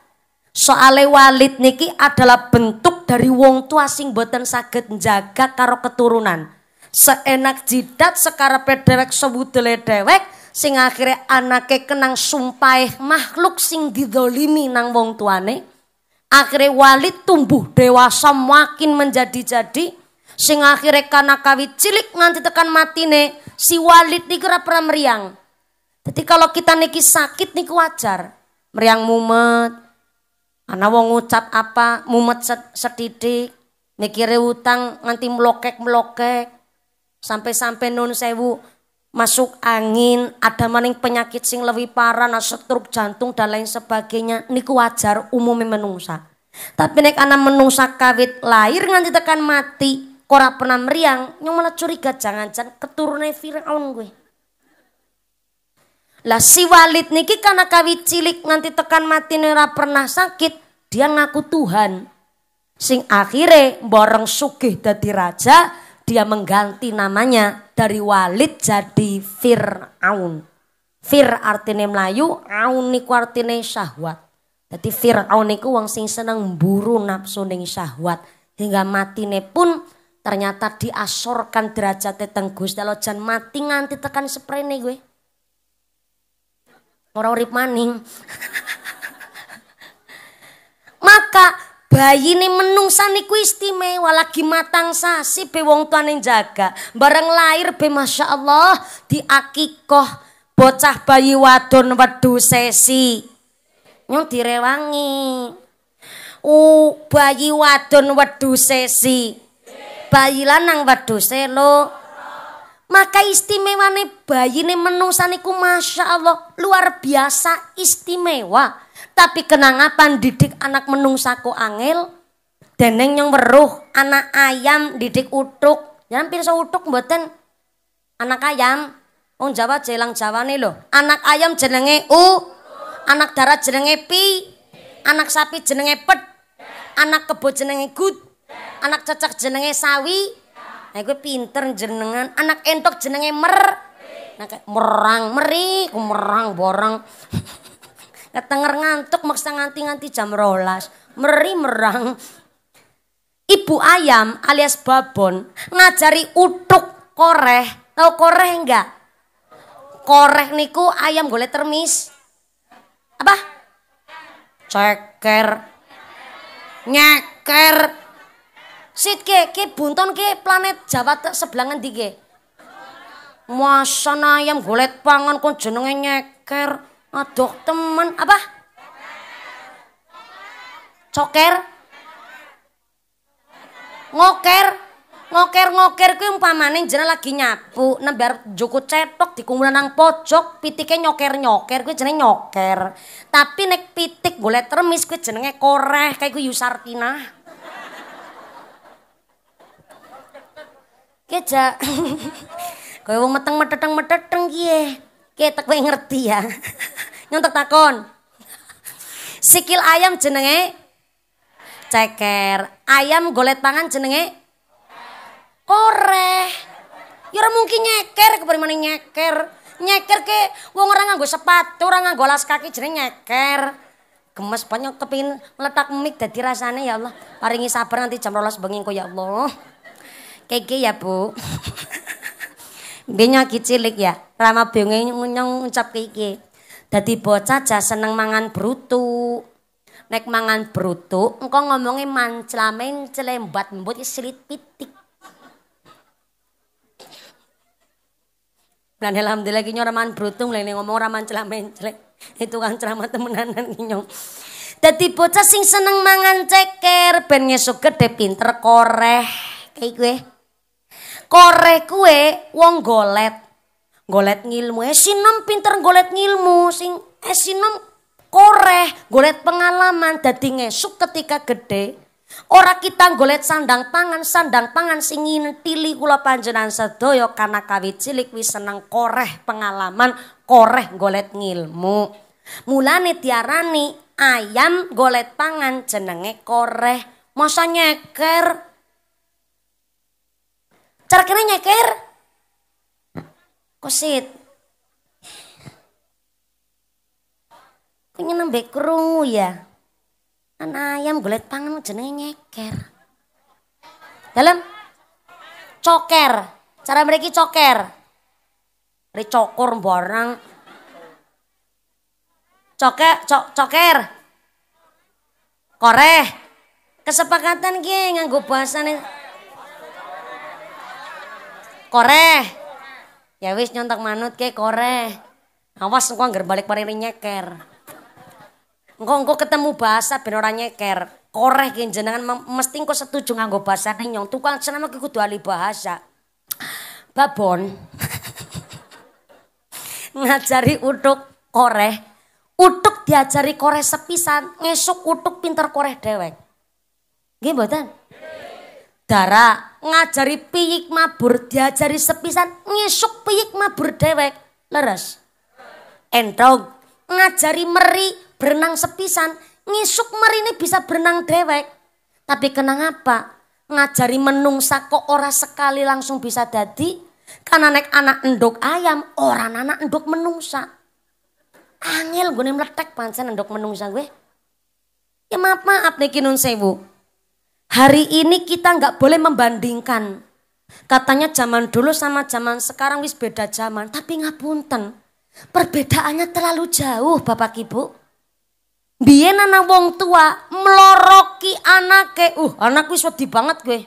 Soale walid niki adalah bentuk dari wong tua sing boten saged jaga karo keturunan seenak jidat sekarepe dewek sebutele dewek sing akhirnya anake kenang sumpai makhluk sing didolimi nang wong tuane akhirnya Walid tumbuh dewasa makin menjadi-jadi sing akhirnya kana kawit cilik nganti tekan matine si Walid dikira ora pernah meriang jadi kalau kita niki sakit niku wajar meriang mumet ana wong ngucap apa mumet sedidik mikirnya utang nganti melokek-melokek Sampai-sampai nun sewu masuk angin, ada maning penyakit sing lebih parah, nah stroke jantung dan lain sebagainya. Niku wajar umumnya menungsa. Tapi nek anak menungsa kawit lahir nganti tekan mati, kora pernah meriang, nyong malah curiga jangan-jangan keturunan Firaun gue. Lah si Walid niki karena kawit cilik nganti tekan mati nera pernah sakit, dia ngaku Tuhan. Sing akhire borong sugih dadi raja, dia mengganti namanya dari Walid jadi Fir'aun. Fir artinya Melayu, aun niku artinya syahwat. Jadi Fir'aun niku wong sing seneng buru nafsu ning syahwat hingga matine pun ternyata diasorkan derajatnya teng Gusti Allah jan mati nganti tekan seprene gue. Ora urip maning. Maka bayi ini menungsa niku istimewa lagi matang sasi be wong yang jaga bareng lahir be masya Allah di akikoh bocah bayi wadon wedu sesi nyong direwangi uh bayi wadon wedu sesi bayi lanang wedu selo maka istimewane bayi ini menungsa niku masya Allah luar biasa istimewa tapi kenangapan didik anak menung menungsaku angel deneng yang weruh anak ayam didik utuk jangan ya, pirsa utuk mboten anak ayam wong Jawa jelang nih loh, anak ayam jenenge u anak darat jenenge pi anak sapi jenenge pet anak kebo jenenge gut anak cecak jenenge sawi nah gue pinter jenengan anak entok jenenge mer nah, merang meri kumerang borang ketenger ngantuk maksa nganti-nganti jam rolas. Meri merang. Ibu ayam alias babon ngajari utuk koreh. tau koreh enggak? Koreh niku ayam golek termis. Apa? Ceker. Nyeker. Sit ke, ke bunton ke planet Jawa sebelah ngendi ke? Masa ayam golek pangan kon jenenge nyeker. Aduh teman apa? Coker? Ngoker? Ngoker-ngoker kuwi umpamane jeneng lagi nyapu, nembar joko cetok dikumpulkan nang pojok, pitike nyoker-nyoker kuwi jenenge nyoker. Tapi nek pitik golek termis kuwi jenenge koreh, kayak kuwi Yusartina. Ki ja. wong meteng meteteng meteteng ki kita kue ngerti ya. nyontek takon. Sikil ayam jenenge ceker. Ayam golet pangan jenenge koreh. Ya mungkin nyeker kepremane nyeker. Nyeker ke wong orang nganggo sepatu, orang nganggo las kaki jenenge nyeker. Gemes banyak kepingin meletak mik dadi rasanya ya Allah. Paringi sabar nanti jam rolas bengi ya Allah. kayak ya Bu. Biyen lagi ya, Rama bingung ngucap iki. Dadi bocah aja seneng mangan brutu. Nek mangan brutu, engko ngomongi manclamen celembat mbut selit pitik. Dan alhamdulillah lagi raman brutung mulai ngomong raman celamence. Itu kan ceramah temenanan nyong. Dadi bocah sing seneng mangan ceker ben ngesuk gede pinter koreh. Kayak gue kore kue wong golet. Golet ngilmu, eh sinom pinter golet ngilmu, sing eh sinom koreh, golet pengalaman dadi ngesuk ketika gede. Ora kita golet sandang pangan, sandang pangan sing tili kula panjenengan sedoyo karena kawit cilik wis seneng koreh pengalaman, koreh golet ngilmu. Mulane tiarani ayam golet pangan jenenge koreh. Masa nyeker Cara kena nyeker. Kosit. Kunya nambah kerungu ya. Kan ayam golet pangan jenenge nyeker. Dalam coker. Cara mereka coker. Dari cokor borang Coker, cok, coker. Koreh. Kesepakatan geng nganggo bahasane koreh ya wis nyontak manut ke koreh awas engkau anggar balik paring nyeker engkau engkau ketemu bahasa ben orang nyeker koreh ki jenengan mesti engkau setuju nganggo bahasa nyong tukang senama ki kudu ahli bahasa babon ngajari uduk koreh Uduk diajari koreh sepisan ngesuk uduk pinter koreh dewek Gimana? Dara ngajari piyik mabur diajari sepisan ngisuk piyik mabur dewek. Leres. Entong ngajari meri berenang sepisan ngisuk meri ini bisa berenang dewek. Tapi apa Ngajari menungsa kok ora sekali langsung bisa dadi. Karena nek anak endok ayam, orang anak endok menungsa. Angel gue meletek pancen endok menungsa gue. Ya maaf maaf nih kinun sewu. Hari ini kita nggak boleh membandingkan. Katanya zaman dulu sama zaman sekarang wis beda zaman. Tapi ngapunten, perbedaannya terlalu jauh Bapak Ibu. Biyen anak wong tua meloroki anake. Uh, anak wis wedi banget gue.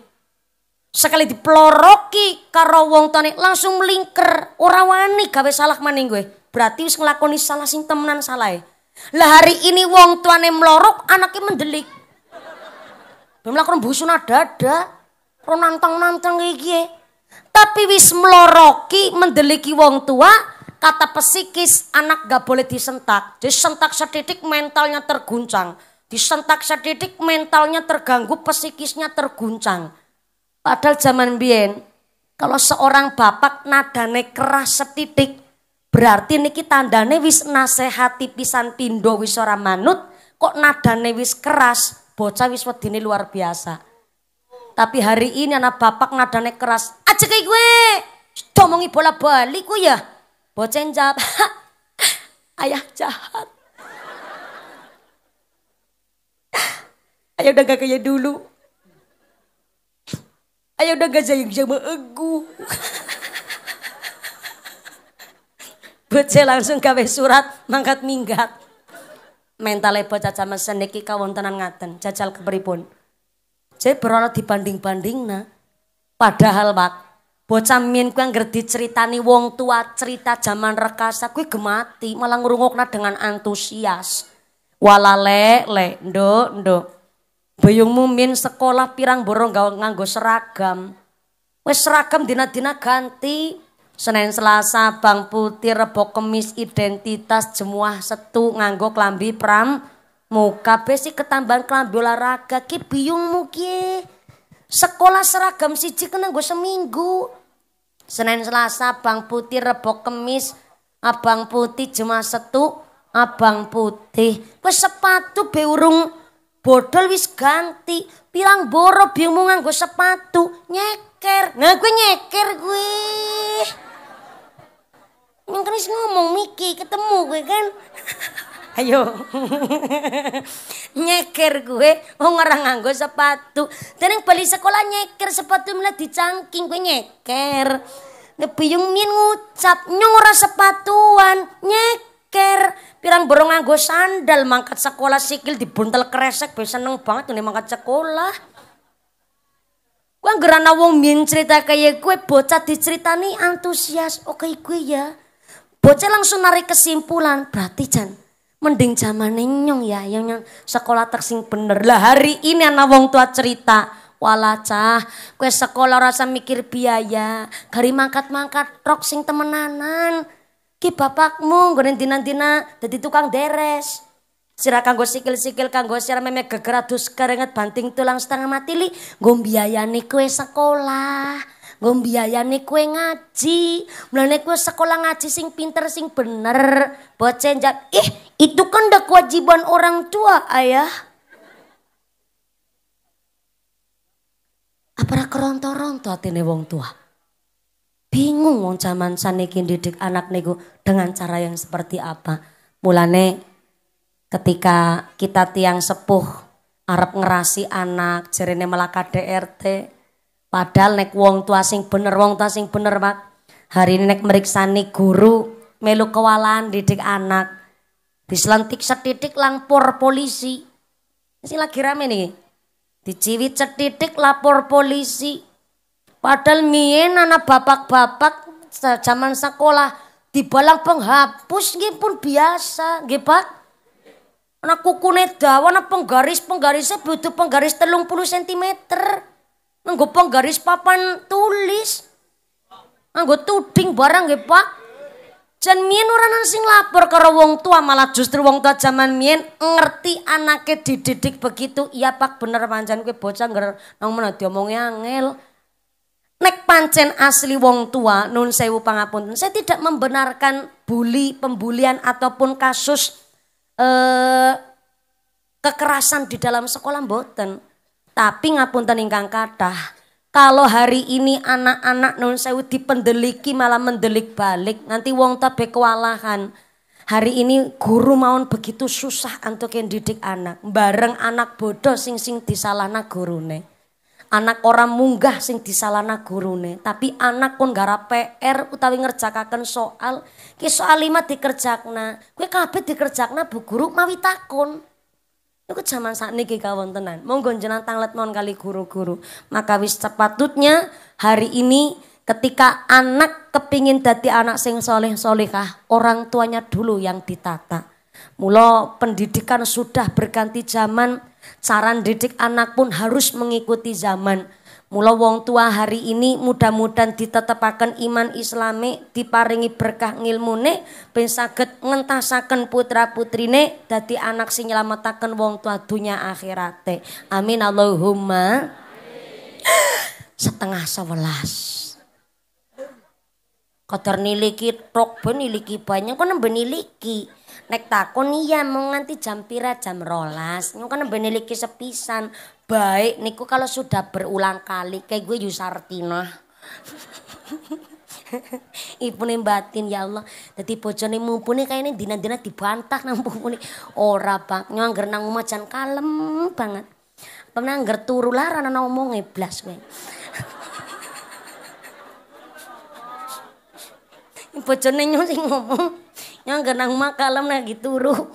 Sekali diploroki karo wong tane langsung melingker. Ora wani gawe salah maning gue. Berarti wis nglakoni salah sing temenan salah. Lah hari ini wong tuane melorok, anaknya mendelik. Bim lak rembusunan dada. Ro nantang-nantang iki. Tapi wis meloroki mendeliki wong tua, kata psikis anak gak boleh disentak. Disentak sedikit mentalnya terguncang. Disentak sedikit mentalnya terganggu, psikisnya terguncang. Padahal zaman biyen, kalau seorang bapak nadane keras setitik, berarti niki tandane wis nasehati pisan pindo wis ora manut, kok nadane wis keras, Bocah wis wedine luar biasa. Tapi hari ini anak bapak nadane keras. Aja kayak gue. Domongi bola balik gue ya. Bocah jawab. Ayah jahat. Ayah udah gak kayak dulu. Ayah udah gak sayang sama aku. Bocah langsung kawe surat mangkat minggat mental lebo caca mesen niki kawontenan ngaten jajal keberipun jadi beroleh dibanding-banding nah padahal pak bocah min ku yang ngerti ceritani wong tua cerita zaman rekasa ku gemati malah ngrungokna dengan antusias wala le le ndo nduk mumin sekolah pirang borong nganggo seragam. wes seragam dina-dina ganti. Senin Selasa Bang Putih Rebo Kemis identitas semua setu nganggo klambi pram muka besi ketambahan klambi olahraga ki Biung, ki sekolah seragam siji kena gue seminggu Senin Selasa Bang Putih Rebo Kemis Abang Putih jemuah setu Abang Putih Gue sepatu Beurung bodol wis ganti Bilang, boro biyungmu Gue, sepatu nyeker nah gue nyeker gue yang keris ngomong Miki ketemu gue kan. Ayo. nyeker gue wong ora nganggo sepatu. Tereng bali sekolah nyeker sepatu malah dicangking gue nyeker. Nebiyung min ngucap nyora sepatuan nyeker. Pirang borong nganggo sandal mangkat sekolah sikil dibuntel kresek be seneng banget nih mangkat sekolah. gue gerana wong min cerita kaya gue bocah diceritani antusias. Oke okay, gue ya. Bocah langsung narik kesimpulan, berarti Jan, mending zaman nyong ya, yang, nyong sekolah tersing bener. Lah hari ini anak wong tua cerita, wala cah, kue sekolah rasa mikir biaya, gari mangkat-mangkat rok sing temenanan. Ki bapakmu gue nanti dina jadi tukang deres. Sira kanggo sikil-sikil kanggo sira memek gegeradus karengat banting tulang setengah mati li, nggo biayane kue sekolah nggo nih ngaji. Mulane kue sekolah ngaji sing pinter sing bener. Bocen jak, ih itu kan udah kewajiban orang tua, ayah. Apa keronto-ronto nih wong tua? Bingung wong zaman saniki didik anak niku dengan cara yang seperti apa. Mulane ketika kita tiang sepuh arab ngerasi anak jerene melaka drt Padahal nek wong tua sing bener, wong tua sing bener, Pak. Hari ini nek meriksani guru, melu kewalan didik anak. dislantik setitik lapor polisi. Ini lagi rame nih. Diciwi setitik lapor polisi. Padahal mien anak bapak-bapak zaman sekolah dibalang penghapus nggih pun biasa, nggih Pak. Anak kukune dawa, anak penggaris, penggarisnya butuh penggaris telung puluh sentimeter. Nggo garis papan tulis. Nggo tuding barang nggih, Pak. Jan mien ora nang sing lapor karo wong tua, malah justru wong tua zaman mien ngerti anaknya dididik begitu. Iya, Pak, bener pancen gue bocah ngger nang mana diomongi angel. Nek pancen asli wong tua, nun sewu pangapunten. Saya tidak membenarkan bully, pembulian ataupun kasus eh, kekerasan di dalam sekolah mboten. Tapi ngapun ingkang kathah, kalau hari ini anak-anak nun sewu dipendeliki malah mendelik balik, nanti wong tabe kewalahan. Hari ini guru maun begitu susah untuk yang didik anak. Bareng anak bodoh sing sing disalahna gurune. Anak orang munggah sing disalahna gurune, tapi anak pun gara PR utawi ngerjakakan soal, ki soal lima dikerjakna. Kue kabe dikerjakna bu guru mawi takun. Niku zaman saat tenan mau Monggo tanglet non kali guru-guru. Maka wis sepatutnya hari ini ketika anak kepingin dati anak sing soleh solehah, orang tuanya dulu yang ditata. Mula pendidikan sudah berganti zaman, saran didik anak pun harus mengikuti zaman. Mula wong tua hari ini mudah-mudahan ditetapkan iman islami, diparingi berkah ngilmune, ben saged ngentasakan putra-putrine Dati anak sing nyelamatakan wong tua dunia akhirat Amin Allahumma. Amin. Setengah sebelas. Kadar niliki tok beniliki banyak banyak nambah niliki nek takon iya mau nganti jam pira jam rolas nyu kan beneliki sepisan baik niku kalau sudah berulang kali kayak gue Yusartina Ibu batin ya Allah. Dadi bojone mumpuni ini dina-dina dibantah nang mumpuni. Ora, Pak. Nyangger nang omah jan kalem banget. Penangger turu laran nang omonge ngeblas gue, bojone nyu ngomong yang genang makalem nah gitu ruh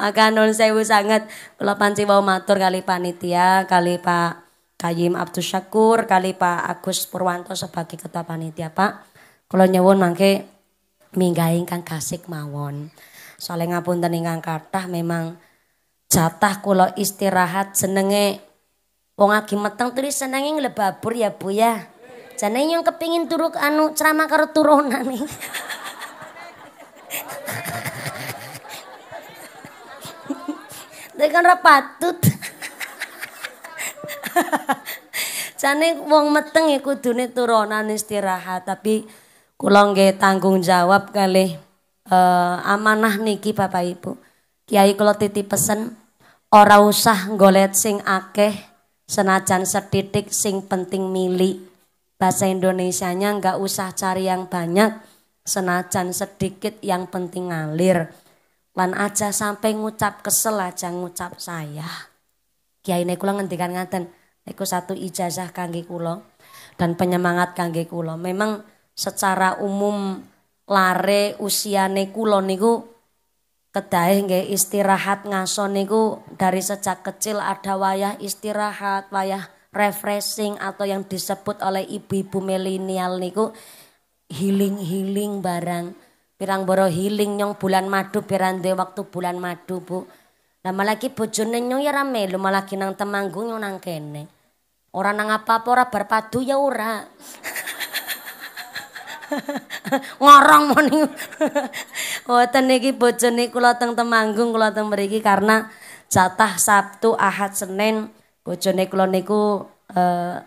akan non sewu sangat kula panci bawa matur kali panitia kali Pak Kayim Abdus Syakur kali Pak Agus Purwanto sebagai ketua panitia Pak kula nyewon mangke minggahi ingkang kasik mawon soalnya ngapun ingkang kathah memang jatah kula istirahat senenge wong lagi meteng tulis senenge ngelebabur ya Bu ya jenenge yang kepingin turuk anu ceramah karo turunan nih Tekan ra patut. Jane wong meteng ya kudune turunan istirahat, tapi kulong ge tanggung jawab kali uh, eh, amanah niki Bapak Ibu. Kiai kalau titip pesen ora usah golet sing akeh senajan setitik sing penting milik. Bahasa Indonesianya nggak usah cari yang banyak, senajan sedikit yang penting ngalir lan aja sampai ngucap kesel aja ngucap saya kiai ini kula ngendikan ngaten itu satu ijazah kangge kula dan penyemangat kangge kula. Memang secara umum lare usia kula niku kedai nggih istirahat ngaso niku dari sejak kecil ada wayah istirahat, wayah refreshing atau yang disebut oleh ibu-ibu milenial niku healing-healing barang. Pirang boro healing nyong bulan madu pirang de waktu bulan madu, Bu. Lama lagi bojone nyong ya rame, lu malah nang temanggung nyong nang kene. orang nang apa-apa ora berpadu ya ora. Ngorong moni. Wonten niki bojone kula teng Temanggung kula teng mriki karena jatah Sabtu, Ahad, Senin bojone kula niku eh,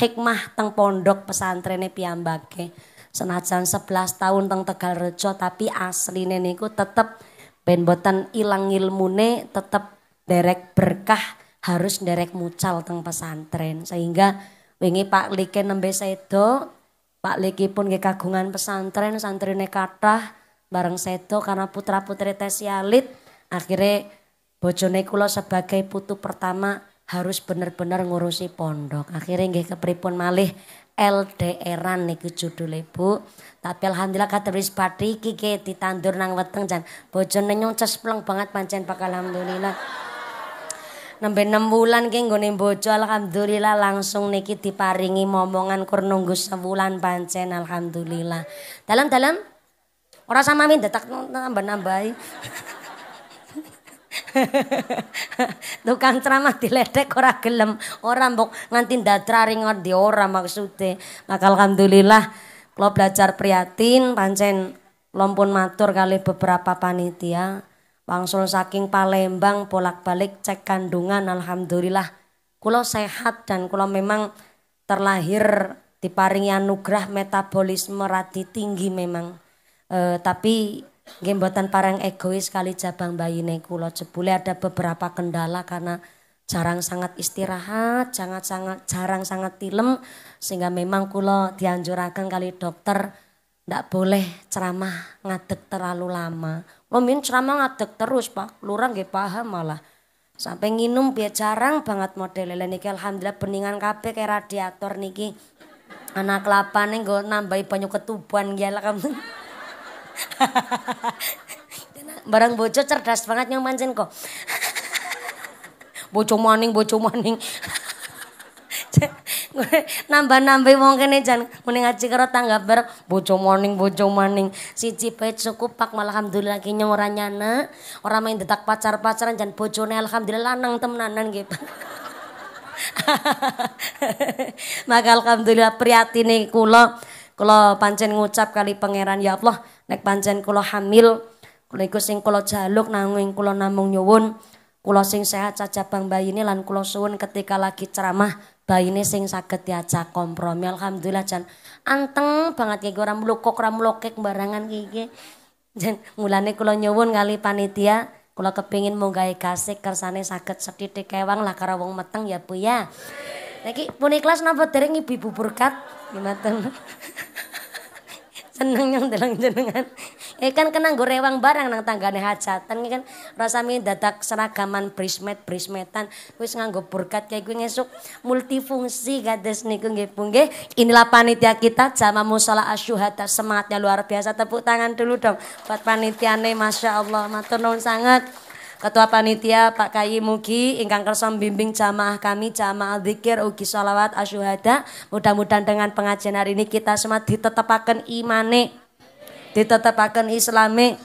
hikmah teng pondok pesantrene piyambake senajan 11 tahun teng Tegal Rejo tapi asline niku tetep ben boten ilang ilmune tetep derek berkah harus derek mucal teng pesantren sehingga wingi Pak Like nembe sedo Pak Liki pun kagungan pesantren santrine kathah bareng sedo karena putra-putri tesialit akhirnya bojone kula sebagai putu pertama harus benar-benar ngurusi pondok. Akhirnya nggih kepripun malih LDRan niku judule Bu. Tapi alhamdulillah kata wis bathi iki ke ditandur nang weteng jan. Bojone nyong cespleng banget pancen bakal alhamdulillah. Nembe 6 wulan ki nggone bojo alhamdulillah langsung niki diparingi momongan kur nunggu sewulan pancen alhamdulillah. Dalam-dalam ora samawi detak nambah-nambahi. Tukang ceramah diledek ora gelem, ora mbok nganti ndadraring di ora maksude. Maka alhamdulillah kalau belajar priatin pancen lompon matur kali beberapa panitia. Wangsul saking Palembang bolak-balik cek kandungan alhamdulillah Kulo sehat dan kulo memang terlahir diparingi anugerah metabolisme radi tinggi memang. E, tapi Gembotan parang egois kali jabang bayine lo jebule ada beberapa kendala karena jarang sangat istirahat, sangat sangat jarang sangat tilem sehingga memang kulo dianjurakan kali dokter ndak boleh ceramah ngadek terlalu lama. mungkin ceramah ngadek terus, Pak. lurang gak paham malah. Sampai nginum biar jarang banget model lele niki alhamdulillah beningan kape kayak radiator niki. Anak kelapane nggo nambahi banyak ketuban gila kamu. Barang bojo cerdas banget yang mancing kok. bojo maning, bojo maning. nambah-nambah wong kene jan muni ngaji karo tangga ber bojo maning bojo maning siji pet cukup pak alhamdulillah ki nyong ora nyana ora main detak pacar-pacaran jan bojone alhamdulillah lanang temenanan nggih Maka alhamdulillah priyatine kula Kula pancen ngucap kali pangeran ya Allah nek pancen kula hamil kula iku sing kula jaluk nanging kula namung nyuwun kula sing sehat cacabang ini, lan kula suwun ketika lagi ceramah ini sing saged diajak kompromi alhamdulillah jan anteng banget iki ora mlukuk ora mlokek barangan iki jan mulane kula nyuwun kali panitia kula kepingin munggahe gasik kersane saged sethithik kewang lah karo wong meteng ya Bu ya Niki punika kelas napa dereng ibu-ibu berkat dimaten. Seneng yang dalam jenengan. Eh kan kena gorewang rewang barang nang tanggane hajatan iki kan Rasanya dadak seragaman brismet tan, wis nganggo berkat kayak gue ngesuk multifungsi gades niku nggih Bu inilah panitia kita Jama Musala Asyuhada semangatnya luar biasa tepuk tangan dulu dong buat panitiane Masya Allah matur sangat Ketua Panitia Pak Kayi Mugi ingkang kersa bimbing jamaah kami jamaah zikir ugi sholawat asyuhada. Mudah-mudahan dengan pengajian hari ini kita semua ditetapkan imane, ditetapkan islame,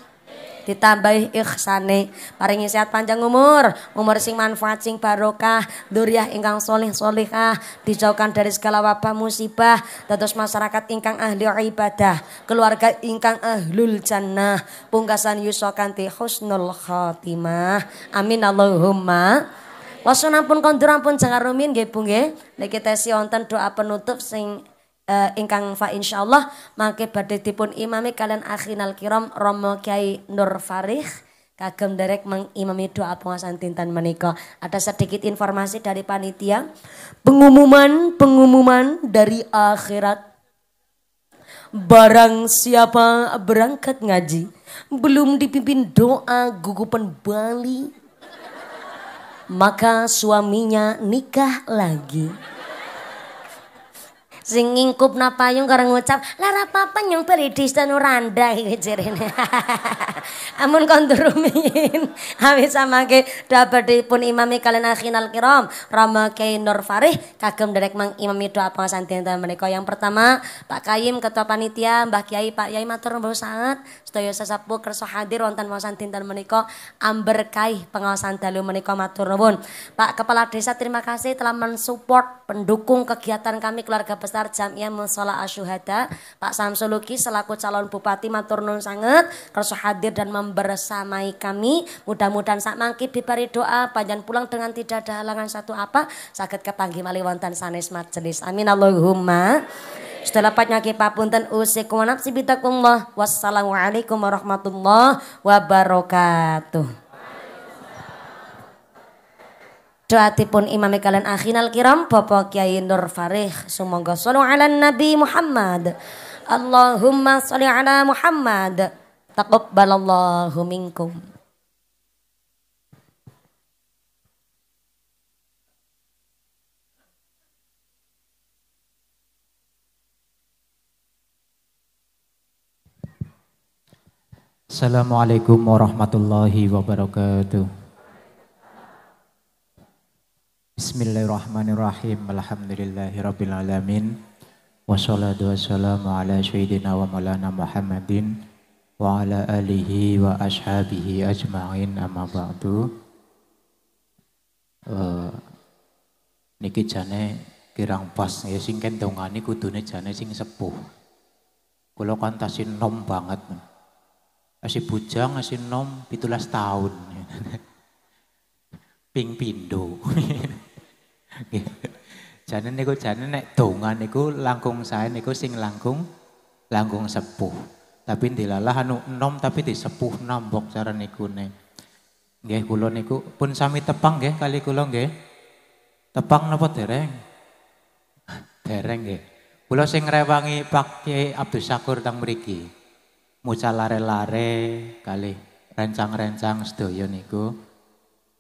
ditambahi ikhsane paringi sehat panjang umur umur sing manfaat sing barokah duriah ingkang solih solihah dijauhkan dari segala wabah musibah terus masyarakat ingkang ahli ibadah keluarga ingkang ahlul jannah pungkasan yusokanti husnul khotimah amin Allahumma Wasun ampun kondur ampun jangan rumin nggih Bu nggih. Niki tesi wonten doa penutup sing uh, ingkang fa insyaallah mangke badhe dipun imami kalian akhinal kiram Romo Kiai Nur Farih kagem derek mengimami doa penguasaan tintan menika. Ada sedikit informasi dari panitia. Pengumuman, pengumuman dari akhirat. Barang siapa berangkat ngaji, belum dipimpin doa gugupan Bali, maka suaminya nikah lagi sing na payung karo ngucap lara papa nyong beli distan uranda iki jerene amun kon ke awis samangke pun imami kalian akhinal kiram Rama Kiai Nur Farih kagem derek mang imami doa pengasan dinten menika yang pertama Pak Kayim ketua panitia Mbah Kiai Pak Yai matur nuwun sangat sedaya sesepuh kersa hadir wonten wawasan dinten menika amber kai pengawasan dalu menika matur nuwun Pak Kepala Desa terima kasih telah mensupport pendukung kegiatan kami keluarga besar Antar Jamia Musola Asyuhada Pak samsuluki selaku calon bupati Maturnun sangat sanget kerso hadir dan membersamai kami. Mudah-mudahan sak mangki bibari doa panjang pulang dengan tidak ada halangan satu apa sakit kepanggih malih wantan sanes majelis. Amin Allahumma. Setelah nyaki papunten usikum nafsi bitakumullah. Wassalamualaikum warahmatullahi wabarakatuh. Doatipun imam kalian akhinal kiram Bapa Kiai Nur Farih Semoga Sallu ala Nabi Muhammad Allahumma salli ala Muhammad Taqabbalallahu minkum Assalamualaikum warahmatullahi wabarakatuh Bismillahirrahmanirrahim. Alhamdulillahirabbil alamin. Wassalatu wassalamu ala sayyidina wa maulana Muhammadin wa ala alihi wa ashabihi ajmain amma ba'du. Uh, niki jane kirang pas ya sing kendongane kudune jane sing sepuh. Kula kan tasih nom banget. Asih bujang asih nom 17 tahun. Ping pindo. Gitu. Jane niku jane nek dongan niku langkung sae niku sing langkung langkung sepuh. Tapi dilalah anu enom tapi di sepuh nambok cara niku ne. Nggih kula niku pun sami tepang nggih kali kula nggih. Tepang napa dereng? dereng nggih. Kula sing ngrewangi Pak Kyai Abdus Syakur tang mriki. Mucal lare-lare kali rencang-rencang sedaya niku.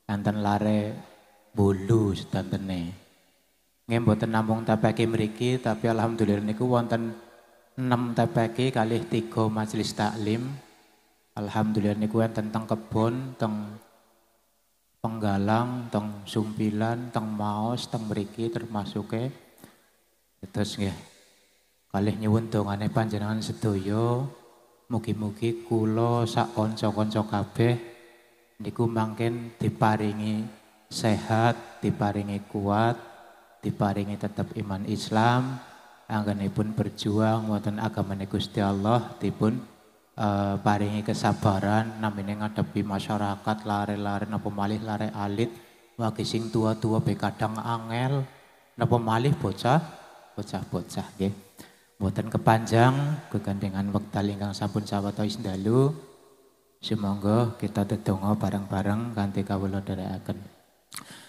Kanten lare Bulu sedantene. Ngem mboten namung TPK meriki, tapi alhamdulillah niku wonten 6 TPK kali 3 majelis taklim. Alhamdulillah niku wonten teng kebon, teng Penggalang, teng Sumpilan, teng Maos, teng meriki termasuk e. Terus nggih kalih nyuwun dongane panjenengan sedaya mugi-mugi kula sak kanca-kanca kabeh niku mangken diparingi sehat, diparingi kuat, diparingi tetap iman Islam, pun berjuang wonten agamane Gusti Allah dipun uh, paringi kesabaran namine ngadepi masyarakat lare-lare napa malih lare alit wagi sing tua-tua be kadang angel napa malih bocah bocah-bocah nggih mboten kepanjang kekandengan wekdal ingkang sampun sawata isdalu Semoga kita tetongo bareng-bareng kanthi kawula dherekaken.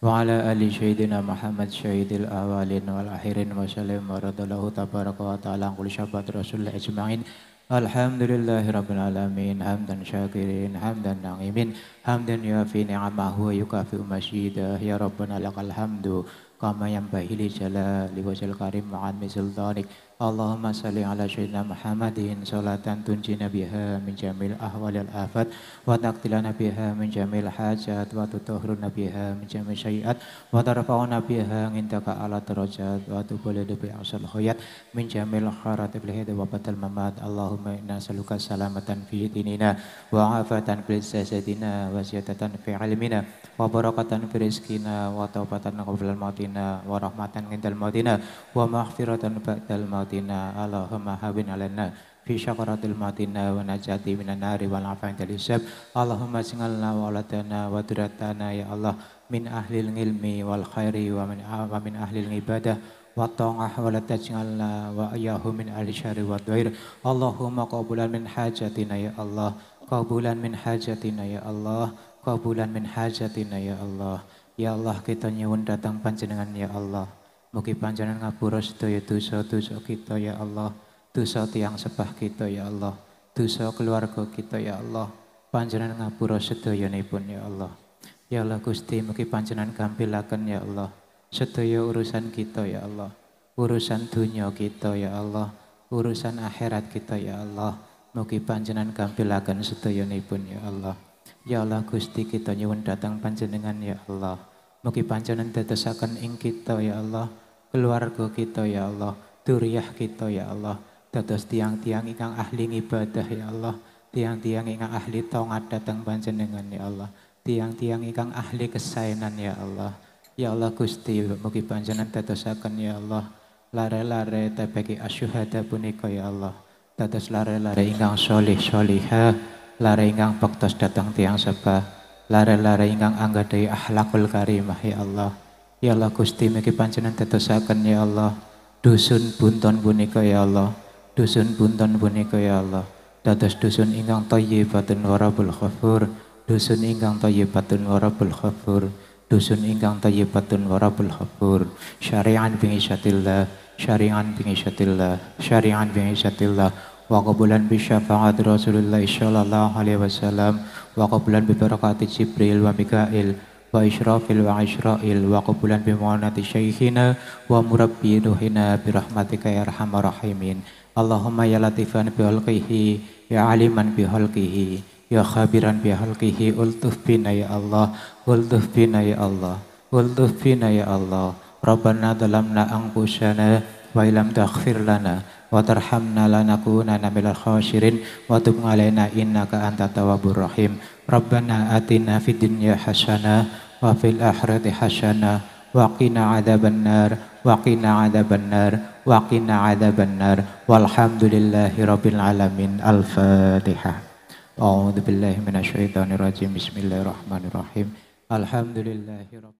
Wa ali syahidina Muhammad syahidil awalin wal akhirin wa salim wa radhallahu tabarak wa ta'ala ngul syafat rasulullah ismail Alhamdulillahi Rabbil Alamin Hamdan syakirin, Hamdan na'imin Hamdan yang ni'amahu wa yukafi umasyidah Ya Rabbana laqal hamdu Kama yang bahili jalali wa jalkarim wa'admi Allahumma salli ala sayyidina Muhammadin salatan tunjina biha min jamil ahwalil afat wa taqtilana biha min jamil hajat wa tutahhiruna biha min jamil syai'at wa biha indaka ala darajat wa tuballighuna lebih asal khayat min jamil kharatib hidayah wa batal mamat Allahumma inna saluka salamatan fi dinina wa afatan fi jasadina wa ziyadatan fi ilmina wa barakatan fi rizqina wa taubatan qabla mautina wa rahmatan indal mautina wa maghfiratan ba'dal maut matina Allahumma habin lana fi syakaratil matina wa najati minan nari wal afan jalisab Allahumma singalna wa alatana wa duratana ya Allah min ahli ilmi wal khairi wa min, wa min ahli ibadah وطاعه wa ayahu min ahli syari wa والدوير Allahumma qabulan min hajatina ya Allah qabulan min hajatina ya Allah qabulan min hajatina ya Allah ya Allah kita nyewun datang panjenengan ya Allah Mugi panjenengan ngapura sedaya dosa-dosa kita ya Allah, dosa tiang sebah kita ya Allah, dosa keluarga kita ya Allah. Panjenengan ngapura sedayanipun ya Allah. Ya Allah Gusti, mugi panjenengan gampilaken ya Allah, sedaya urusan kita ya Allah, urusan dunia kita ya Allah, urusan akhirat kita ya Allah. Mugi panjenengan gampilaken sedayanipun ya Allah. Ya Allah Gusti kita nyuwun datang panjenengan ya Allah. Mugi panjenengan dadosaken ing kita ya Allah, keluarga kita ya Allah, duriyah kita ya Allah, dados tiang-tiang ingkang ahli ibadah ya Allah, tiang-tiang ingkang ahli tongat datang panjenengan ya Allah, tiang-tiang ingkang ahli kesaenan ya Allah. Ya Allah Gusti, mugi panjenengan dadosaken ya Allah, lare-lare tebeki asyuhada punika ya Allah. Dados lare-lare ingang sholih sholihah lare ingang pektos datang tiang sebah lara-lara ingkang anggadai ahlakul karimah ya Allah ya Allah Gusti miki panjenengan tetesaken ya Allah dusun bunton punika ya Allah dusun bunton punika ya Allah dados dusun ingkang thayyibatun warabul khafur dusun ingkang thayyibatun warabul khafur dusun ingkang thayyibatun warabul khafur syari'an bi syari'an bi syari'an bi syari'an bi Wakobulan bisa fahat Rasulullah Shallallahu Alaihi Wasallam. Wakobulan biberkati Jibril wa Mikail wa Israfil wa Israil. Wakobulan bimuanati Syekhina wa Murabbi bi rahmatika ya rahmat rahimin. Allahumma ya latifan bi halqihi ya aliman bi halqihi ya khabiran bi halqihi ultuf bina ya Allah ultuf bina ya Allah ultuf bina ya Allah. Rabbana dalamna angkusana wa ilam takfir lana wa tarhamna lanakunanna minal khasyirin wa tub alaina innaka antat tawwabur rahim rabbana atina fid dunya hasanah wa fil akhirati hasanah wa qina adzabannar wa qina adzabannar wa qina adzabannar walhamdulillahi rabbil alamin al-fatihah a'udzubillahi minasyaitonirrajim bismillahirrahmanirrahim alhamdulillahi